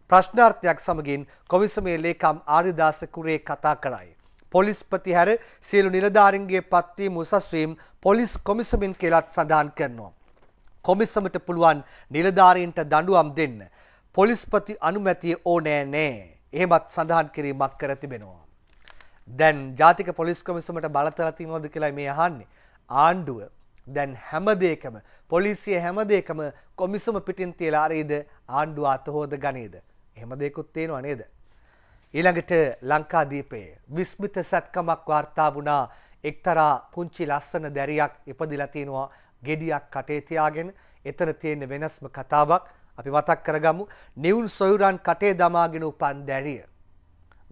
ප්‍රශ්නාර්ථයක් සමගින් කොමිසමේ ලේකම් ආරිදාස කුරේ කතා කරයි. පොලිස්පති හැර සියලු නිලධාරින්ගේ පත්වීම උසස්වීම් පොලිස් කොමිසමින් කියලත් සඳහන් කරනවා. කොමිසමට පුළුවන් නිලධාරීන්ට දඩුවම් දෙන්න. පොලිස්පති අනුමැතිය ඕනෑ නෑ එහෙමත් සඳහන් කිරීමක් කර තිබෙනවා. දැන් ජාතික පොලිස් කොමිසමට බලතල තියනවද කියලා මේ අහන්නේ. ආණ්ඩුව දැන් හැමදේකම පොලිසිය හැමදේකම කොමිසම පිටින් තියලා ආරේද ආණ්ඩුව අතහොද ගනේද? එහෙම දෙයක්ත් තියෙනව නේද? ඊළඟට ලංකාදීපයේ විස්මිත සත්කමක් වාර්තා වුණා. එක්තරා පුංචි ලස්සන දැරියක් ඉපදිලා තිනවා ගෙඩියක් කටේ තියාගෙන එතන තියෙන වෙනස්ම කතාවක් අපි මතක් කරගමු නිවුන් සොයුරන් කටේ දමාගෙන උපන් දැරිය.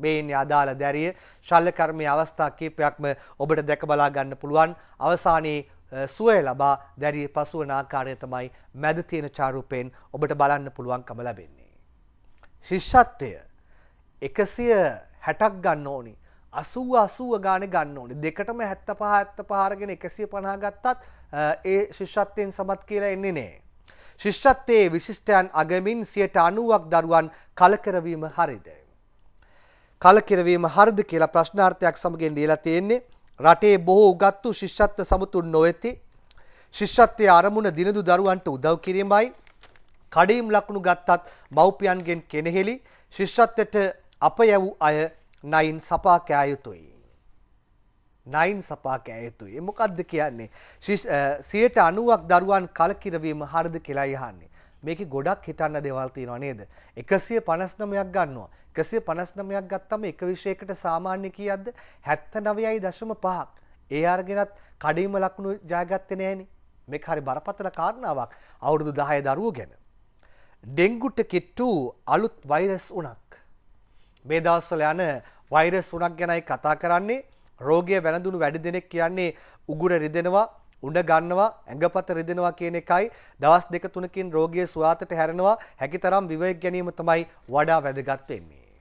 මේන් අදාළ දැරිය ශල්්‍ය කර්මය අවස්ථා කීපයක්ම ඔබට දැක බලා ගන්න පුළුවන් අවසානයේ සුවය ලබා දැරිය පසුවන ආකාරය තමයි මැද තියෙන චාරූපයෙන් ඔබට බලන්න පුළුවන්කම ලැබෙන්නේ. ශිෂ්‍යත්වය එකසිය හැටක් ගන්න ඕනි අසුව අසුව ගාන ගන්න ඕනි දෙකටම හැත්ත පහ ඇත්ත පහරගෙන එකසිය පනාගත්තත් ඒ ශිෂ්‍යත්වයෙන් සමත් කියලා එන්නේ නෑ. ශිෂ්ටත්වයේ විශිෂ්ටයන් අගමින් සියට අනුවක් දරුවන් කලකරවීම හරිද. කලකිරවීම හරිද කියලා ප්‍රශ්නාර්ථයක් සමගෙන් ලියලා තියෙන්නේ රටේ බොහෝ උගත්තු ශිෂ්‍යත්ව සමතුන් නොඇති ශිෂ්‍යත්වයේ අරමුණ දිනදු දරුවන්ට උදව් කිරීමයි කඩීම් ලකුණු ගත්තත් මව්පියන්ගෙන් කෙනෙහෙලි ශිෂ්‍යත්වයට අපයවූ අය නයින් සපා කෑ යුතුයි. නයින් සපා කෑ යුතුයි. මොකද්ද කියන්නේ? 90ක් දරුවන් කලකිරවීම හරිද කියලා අහන්නේ. මේකේ ගොඩක් හිතන්න දේවල් තියෙනවා නේද? 159ක් ගන්නවා. 159ක් ගත්තම එක විෂයයකට සාමාන්‍ය කීයක්ද? 79.5ක්. ඒ අරගෙනත් කඩේම ලකුණු ජයගත්තේ නෑනේ. මේක හරි බරපතල කාරණාවක්. අවුරුදු 10 දරුවෝ ගැන. ඩෙන්ගුට කිට්ටු අලුත් වෛරස් උණක්. මේ දවස්වල යන වෛරස් උණක් ගැනයි කතා කරන්නේ. රෝගය වැළඳුණු වැඩි දෙනෙක් කියන්නේ උගුර රිදෙනවා උඩ ගන්නවා ඇඟපත රිදෙනවා කියන එකයි දවස් දෙක තුනකින් රෝගිය සුවාතට හැරෙනවා හැකිතරම් විවේක ගැනීම තමයි වඩා වැදගත් වෙන්නේ.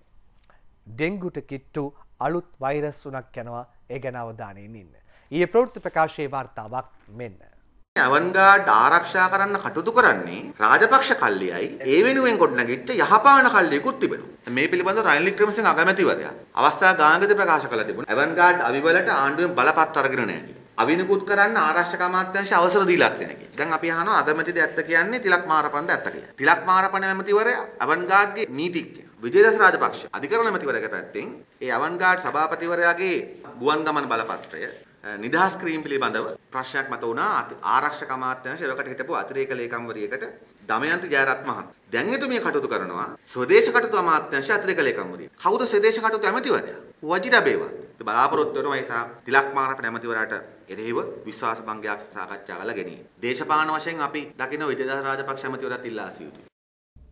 ඩෙන්ගුට කිට්ටු අලුත් වෛරස් තුනක් යනවා ඒ ගැන අවධානයෙන් ඉන්න. ඊයේ ප්‍රවෘත්ති ප්‍රකාශයේ වාර්තාවක් මෙන්න. අවන්ගාඩ් ආරක්ෂා කරන්න කටයුතු කරන්නේ රාජපක්ෂ කල්ලියයි ඒ වෙනුවෙන් ගොඩනැගිච්ච යහපාලන කල්ලියකුත් තිබෙනවා. මේ පිළිබඳව රනිල් වික්‍රමසිංහ අගමැතිවරයා අවස්ථා ගානකදී ප්‍රකාශ කළා තිබුණා. අවන්ගාඩ් අවිවලට ආණ්ඩුවෙන් බලපත්‍ර අරගෙන නැහැ. අවිනිකුත් කරන්න ආරක්ෂක අමාත්‍යාංශ අවසර දීලා තියෙනවා. දැන් අපි අහනවා අගමැතිද ඇත්ත කියන්නේ තිලක් මාරපණ්ඩ ඇත්ත කියලා. තිලක් මාරපණ ඇමතිවරයා අවන්ගාඩ්ගේ නීතිඥ විජේදස රාජපක්ෂ අධිකරණ ඇමතිවරයාගේ පැත්තෙන් ඒ අවන්ගාඩ් සභාපතිවරයාගේ ගුවන් ගමන බලපත්‍රය නිදහස් කිරීම පිළිබඳව ප්‍රශ්නයක් මත වුණා ආරක්ෂක අමාත්‍යාංශ සේවකට හිටපු අතිරේක ලේකම්වරියකට දමයන්ත ජයරත්න මහත්. දැන් එතුමිය කටයුතු කරනවා ස්වදේශ කටයුතු අමාත්‍යාංශ අතිරේක ලේකම්වරිය. කවුද ස්වදේශ කටයුතු ඇමතිවරයා? වජිරබේවන්. බලාපොරොත්තු වෙනවා ඒ සහ තිලක් මාරට ඇමතිවරයාට එරෙහිව විශ්වාස භංගයක් සාකච්ඡා කළ ගැනීම. දේශපාලන වශයෙන් අපි දකින විජේදාස රාජපක්ෂ ඇමතිවරයාත් ඉල්ලා සිටිනවා.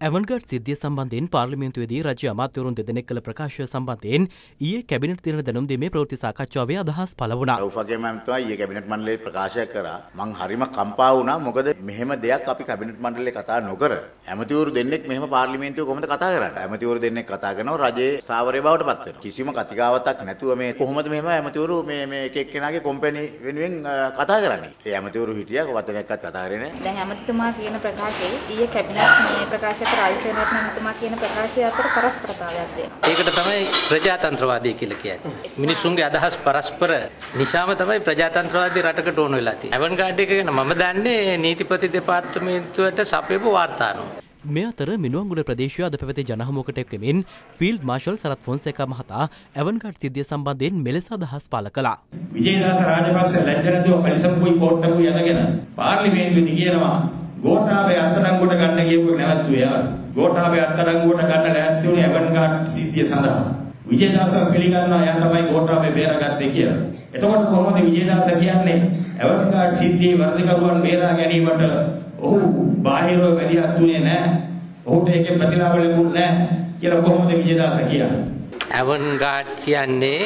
ඇවන්ගට් සිද්ධිය සම්බන්ධෙන් පාර්ලිමින්තුවේදී රජ අමාත්‍යවරුන් දෙදෙනෙක් කළ ප්‍රකාශය සම්බන්ධයෙන් ඊයේ කැබිනට් තියෙන දැනුම් දීමේ ප්‍රවෘත්ති සාකච්ඡාවේ අදහස් පළ වුණා. උපගේ මැතිතුමා ඊයේ කැබිනට් මණ්ඩලයේ ප්‍රකාශය කරා මං හරිම කම්පා වුණා මොකද මෙහෙම දෙයක් අපි කැබිනට් මණ්ඩලයේ කතා නොකර ඇමතිවරු දෙන්නෙක් මෙහෙම පාර්ලිමේන්තුවේ කොහොමද කතා කරන්නේ? ඇමතිවරු දෙන්නෙක් කතා කරනවා රජයේ ස්ථාවරය බවට පත් වෙනවා. කිසිම කතිකාවතක් නැතුව මේ කොහොමද මෙහෙම ඇමතිවරු මේ මේ එක එක්කෙනාගේ කම්පැනි වෙනුවෙන් කතා කරන්නේ? ඒ ඇමතිවරු හිටියා වචනයක්වත් කතා කරේ නැහැ. දැන් ඇමතිතුමා කියන ප්‍රකාශයේ ඊයේ කැබිනට් මේ ප්‍රකාශය අතර අයිසෙනට් මහතුමා කියන ප්‍රකාශය අතර පරස්පරතාවයක් තියෙනවා. ඒකට තමයි ප්‍රජාතන්ත්‍රවාදී කියලා කියන්නේ. මිනිසුන්ගේ අදහස් පරස්පර නිසාම තමයි ප්‍රජාතන්ත්‍රවාදී රටකට ඕන වෙලා තියෙන්නේ. ඇවන් ගාඩ් එක ගැන මම දන්නේ නීතිපති දෙපාර්තමේන්තුවට සපයපු වාර්තානුව. මේ අතර මිනුවන්ගුඩ ප්‍රදේශය අද පැවති ජනහමුවකට එක්වෙමින් ෆිල්ඩ් මාර්ෂල් සරත් ෆොන්සේකා මහතා ඇවන්ගඩ් සිද්ධිය සම්බන්ධයෙන් මෙලෙස අදහස් පළ කළා. විජේදාස රාජපක්ෂ ලැජ්ජ නැතුව පරිසම්පුයි කෝට්ටකුයි යදගෙන පාර්ලිමේන්තුවේ දිගියනවා ගෝඨාභය අත්අඩංගුවට ගන්න කියපුවක නැවැත්තුවේ යා. ගෝඨාභය අත්අඩංගුවට ගන්න ලෑස්ති වුණේ ඇවන්ගාඩ් සිද්ධිය සඳහා. විජේදාස පිළිගන්නවා යා තමයි ගෝඨාභය බේරගත්තේ කියලා. එතකොට කොහොමද විජේදාස කියන්නේ ඇවන්ගාඩ් සිද්ධියේ වර්ධකරුවන් බේරා ගැනීමට ඔහු බාහිරව වැඩි හත්ුනේ නැහැ. ඔහුට ඒකේ ප්‍රතිලාභ ලැබුණ නැහැ කියලා කොහොමද විජේදාස කියන්නේ? ඇවන් ගාඩ් කියන්නේ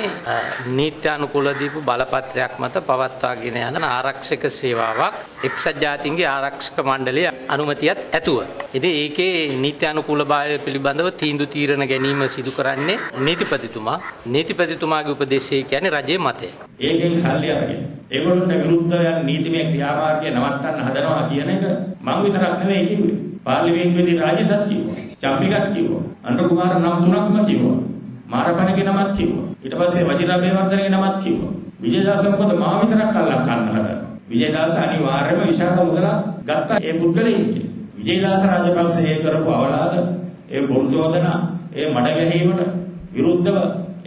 නීත්‍ය අනුකූල දීපු බලපත්‍රයක් මත පවත්වාගෙන යන ආරක්ෂක සේවාවක් එක්සත් ජාතීන්ගේ ආරක්ෂක මණ්ඩලය අනුමැතියත් ඇතුව. ඉතින් ඒකේ නීත්‍ය අනුකූලභාවය පිළිබඳව තීන්දුව තීරණ ගැනීම සිදු කරන්නේ නීතිපතිතුමා. නීතිපතිතුමාගේ උපදේශය කියන්නේ රජයේ මතය. ඒකෙන් සල්ලි අරගෙන ඒගොල්ලන්ට විරුද්ධ යන නීතිමය ක්‍රියාමාර්ගය නවත්තන්න හදනවා කියන එක මම විතරක් නෙවෙයි කිව්වේ. පාර්ලිමේන්තුවේදී රාජ්‍ය සත්‍යය කිව්වා. චම්පිකත් කිව්වා. අනුර කුමාර නම් තුනක්ම කිව්වා. මාරපණගේ නමක් කිව්වා. ඊට පස්සේ වජිරාභය වර්ධනගේ නමක් කිව්වා. විජයදාස මොකද මාව විතරක් අල්ලන් කන්න හදන්නේ. විජයදාස අනිවාර්යයෙන්ම විශාල මුදලක් ගත්තා ඒ පුද්ගලයින්ගේ. විජේදාස රාජපක්ෂ ඒ කරපු අවලාද ඒ වෘත්තෝදන ඒ මඩ ගැහිීමට විරුද්ධව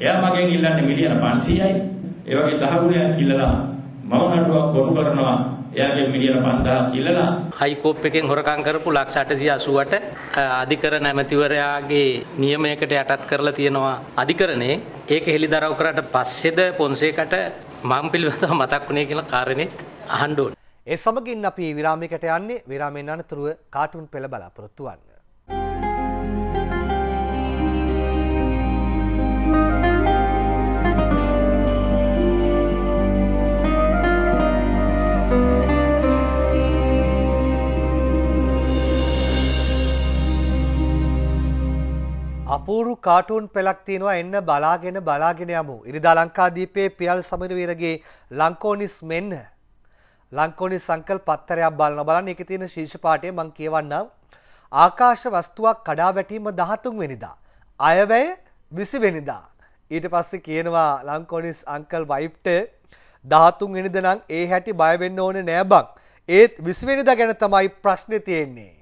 එයා මගෙන් ඉල්ලන්නේ මිලියන 500යි ඒ වගේ දහගුණයක් ඉල්ලලා මම නඩුවක් බොරු කරනවා එයාගේ මිලියන 5000 කිල්ලලා හයිකෝප් එකෙන් හොරකම් කරපු ලක්ෂ 880ට අධිකරණ ඇමතිවරයාගේ නියමයකට යටත් කරලා තියෙනවා අධිකරණේ ඒක හෙළිදරව් කරාට පස්සේද පොන්සේකට මම පිළිබඳව මතක් වුණේ කියලා කාරණේත් අහන්න ඕනේ. ඒ සමගින් අපි විරාමයකට යන්නේ විරාමයෙන් අනතුරුව කාටුන් පෙළ බලාපොරොත්තු වන්න. අපූරු කාටුන් පෙලක් තියෙනවා එන්න බලාගෙන බලාගෙන යමු. ඉරිදා ලංකාදීපයේ පියල් සමරවීරගේ ලංකෝනිස් මෙන්න ලංකෝනිස් සංකල්ප පත්තරයක් බලන බලන්න ඒකේ තියෙන ශීර්ෂ පාඩේ මම කියවන්නම්. ආකාශ වස්තුවක් කඩා වැටීම 13 වෙනිදා. අයවැය 20 වෙනිදා. ඊට පස්සේ කියනවා ලංකෝනිස් අංකල් වයිෆ්ට 13 වෙනිදා නම් ඒ හැටි බය වෙන්න ඕනේ නෑ බං. ඒත් 20 වෙනිදා ගැන තමයි ප්‍රශ්නේ තියෙන්නේ.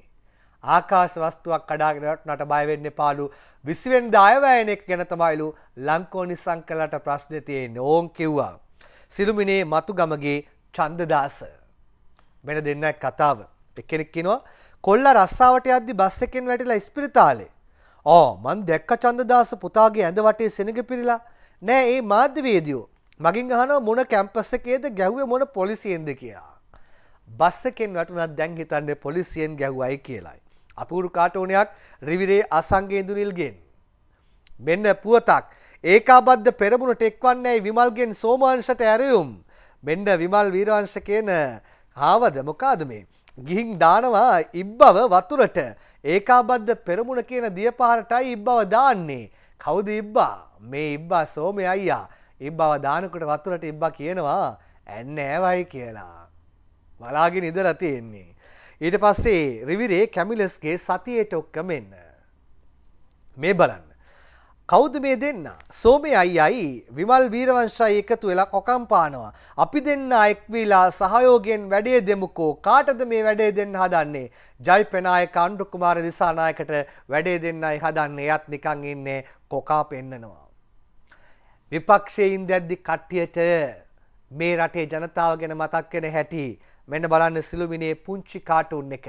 ආකාශ වස්තුවක් කඩාගෙන වටනට බය වෙන්න එපාලු 20 වෙනිදා අයවැයන එක ගැන තමයිලු ලංකෝනි සංකලට ප්‍රශ්නේ තියෙන්නේ ඕන් කිව්වා සිළුමිනේ මතුගමගේ චන්දදාස මෙන්න දෙන්නයි කතාව එක්කෙනෙක් කියනවා කොල්ලා රස්සාවට යද්දි බස් එකෙන් වැටිලා ඉස්පිරිතාලේ ඕ මං දැක්ක චන්දදාස පුතාගේ ඇඳ වටේ සෙනඟ පිරিলা නෑ ඒ මාධ්‍යවේදියෝ මගින් අහනවා මොන කැම්පස් එකේද ගැහුවේ මොන පොලිසියෙන්ද කියලා බස් එකෙන් වැටුණා දැන් හිතන්නේ පොලිසියෙන් ගැහුවයි කියලායි අපූරු කාටෝනයක් රිවිරේ අසංගේ ඉඳුනිල්ගෙන්. මෙන්න පුවතක් ඒකාබද්ධ පෙරමුණට එක්වන්නේයි විමල්ගෙන් සෝමාංශට ඇරයුම්. මෙන්න විමල් වීරවංශ කියන හාවද මොකාද මේ. ගිහින් දානවා ඉබ්බව වතුරට ඒකාබද්ධ පෙරමුණ කියන දියපහරටයි ඉබ්බව දාන්නේ. කවුද ඉබ්බා මේ ඉබ්බා සෝමය අයියා ඉබ්බව දානකොට වතුරට ඉබ්බා කියනවා ඇන්න ඇවයි කියලා. බලාගෙන ඉඳලා තියෙන්නේ. ඊට පස්සේ රිවිරේ කැමිලස්ගේ සතියට ඔක්කම එන්න. මේ බලන්න. කෞද මේ දෙන්න සෝමය අයියි විමල් වීරවංශයි එකතු වෙලා කොකම්පානවා. අපි දෙන්න එක්වීලා සහයෝගෙන් වැඩේ දෙමුකෝ කාටද මේ වැඩේ දෙන්න හදන්නේ. ජයි පෙනායක අණ්ඩු කුමාර දිසානායකට වැඩේ දෙන්නයි හදන්නේ යත් නිකං ඉන්නේ කොකා පෙන්නනවා. විපක්ෂයෙන් දැද්දි කට්ටියට මේ රටේ ජනතාව ගැන මතක් වෙන හැටි මෙන්න බලන්න සිළුමිනේ පුංචි කාටුන් එක.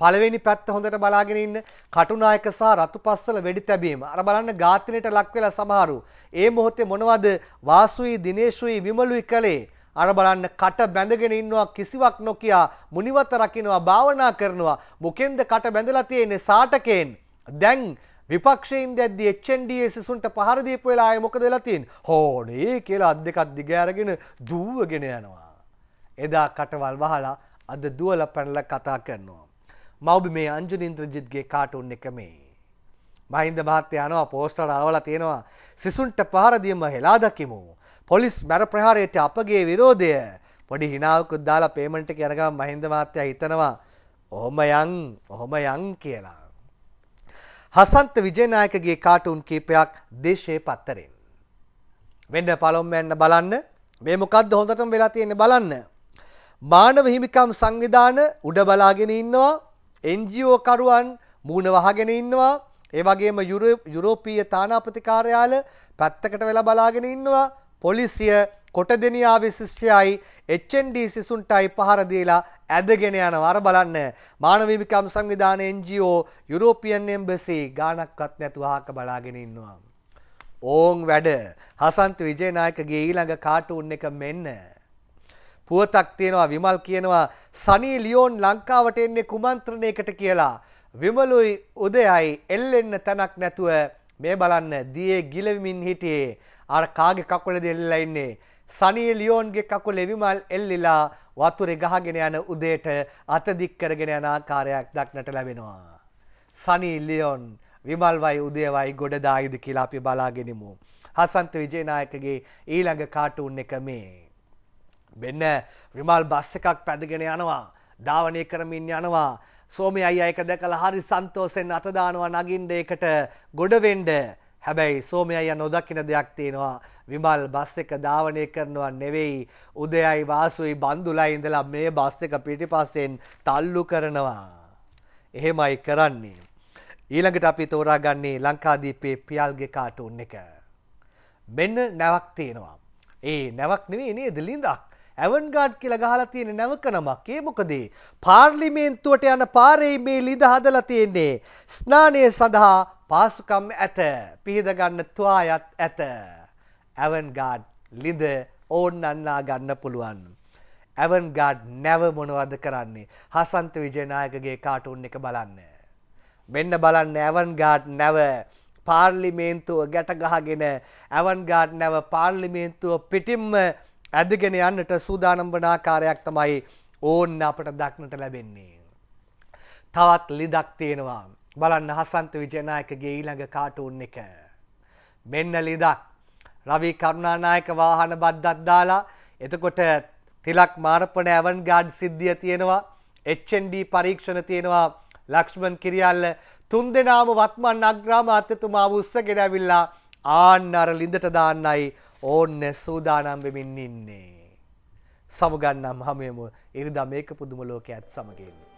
පළවෙනි පැත්ත හොඳට බලාගෙන ඉන්න කටුනායක සහ රතුපස්සල වෙඩි තැබීම. අර බලන්න ඝාතනයට ලක් වෙලා සමහරු. ඒ මොහොතේ මොනවද වාසුයි දිනේෂුයි විමලුයි කළේ? අර බලන්න කට බැඳගෙන ඉන්නවා කිසිවක් නොකිය මුනිවත රකින්නවා භාවනා කරනවා මොකෙන්ද කට බැඳලා තියෙන්නේ සාටකයෙන් දැන් විපක්ෂයෙන් දැද්දි එච්චන්ඩේ සිසුන්ට පහර දීපු වෙලාවේ මොකද වෙලා තියෙන්නේ හෝනේ කියලා අත් දෙකක් දිග අරගෙන දූවගෙන යනවා එදා කටවල් වහලා අද දුවල පැනල කතා කරනවා. මවබ මේ අංජුනින්ද්‍රජිත්ගේ කාටුන් එක මේ. මහින්ද මහත්‍ය යනවා පෝස්ටර් අවල තියෙනවා සිසුන්ට පහරදියම හෙලා දකිමු. පොලිස් මැර ප්‍රහාරයට අපගේ විරෝධය පොඩි හිනාවකුත් දාලා පේමට කරගම් මහින්ද මාත්‍යය හිතනවා ඔහොම යං ඔහොම යං කියලා. හසන්ත විජයනායකගේ කාටුන් කීපයක් දේශය පත්තරෙන්. වෙඩ පලොම් යන්න බලන්න මේ මොකක්ද හොඳටම වෙලා තියෙන බලන්න. මානව හිමිකම් සංවිධාන උඩ බලාගෙන ඉන්නවා NGO කරුවන් මූණ වහගෙන ඉන්නවා ඒ වගේම යුරෝපීය තානාපති කාර්යාල පැත්තකට වෙලා බලාගෙන ඉන්නවා පොලිසිය කොටදෙනියා විශිෂ්ටයයි HND සිසුන්ටයි පහර දීලා ඇදගෙන යනවා අර බලන්න මානව හිමිකම් සංවිධාන NGO යුරෝපියන් එම්බසි ගානක්වත් නැතුව අහක බලාගෙන ඉන්නවා ඕන් වැඩ හසන්ත විජේනායකගේ ඊළඟ කාටුන් එක මෙන්න පුවතක් තියෙනවා විමල් කියනවා සනී ලියෝන් ලංකාවට එන්නේ කුමන්ත්‍රණයකට කියලා. විමලුයි උදයයි එල්ලෙන්න තැනක් නැතුව මේ බලන්න දියේ ගිලවිමින් හිටියේ. අර කාගේ කකුලද එල්ලලා ඉන්නේ. සනී ලියෝන්ගේ කකුලේ විමල් එල්ලිලා වතුරේ ගහගෙන යන උදේට අත දික් කරගෙන යන ආකාරයක් දක්නට ලැබෙනවා. සනී ලියෝන් විමල්වයි උදේවයි ගොඩදායිද කියලා අපි බලාගෙනමු. හසන්ත විජේනායකගේ ඊළඟ කාටුන් එක මේ මෙන්න විමල් බස් එකක් පැදගෙන යනවා ධාවනය කරමින් යනවා සෝමි අයියා ඒක දැකලා හරි සන්තෝෂෙන් අත දානවා නගින්න ඒකට ගොඩ වෙන්න හැබැයි සෝමි අයියා නොදකින දෙයක් තියෙනවා විමල් බස් එක ධාවනය කරනවා නෙවෙයි උදයයි වාසුයි බන්දුලයි ඉඳලා මේ බස් එක පිටිපස්සෙන් තල්ලු කරනවා එහෙමයි කරන්නේ ඊළඟට අපි තෝරාගන්නේ ලංකාදීපේ පියල්ගේ කාටුන් එක මෙන්න නැවක් තියෙනවා ඒ නැවක් නෙවෙයි නේද ලිඳක් ඇවන්ගාඩ් කියල ගහලා තියෙන නැවක නමක් ඒ මොකදේ පාර්ලිමේන්තුවට යන පාරේ මේ ලිඳ හදලා තියෙන්නේ ස්නානය සඳහා පාසුකම් ඇත පිහිදගන්න තුවායත් ඇත ඇවන්ගාඩ් ලිඳ ඕන් අන්නා ගන්න පුළුවන්. ඇවන්ගාඩ් නැව මොනවද කරන්නේ හසන්ත විජයනායකගේ කාටුන් එක බලන්න. මෙන්න බලන්න ඇවන්ගාඩ් නැව පාර්ලිමේන්තුව ගැටගහගෙන ඇවන්ගාඩ් නැව පාර්ලිමේන්තුව පිටිම්ම ඇදගෙන යන්නට සූදානම් වන ආකාරයක් තමයි ඕන්න අපට දක්නට ලැබෙන්නේ. තවත් ලිදක් තියෙනවා. බලන්න හසන්ත විජයනායකගේ ඊළඟ කාටුන් එක. මෙන්න ලිදක්. රවි කරුණානායක වාහන බද්දක් දාලා එතකොට තිලක් මාරපණ ඇවන් ගාඩ් සිද්ධිය තියෙනවා. HND පරීක්ෂණ තියෙනවා. ලක්ෂ්මන් කිරියල්ල තුන්දෙනාම වත්මන් අග්‍රාමාත්‍යතුමා උස්සගෙන ඇවිල්ලා ආන්න අර ලිඳට දාන්නයි ඕන්න සූදානම් වෙමින් ඉන්නේ. සමුගන්නම් හැමෝම ඉරිදා මේක පුදුම ලෝකයක් සමගින්.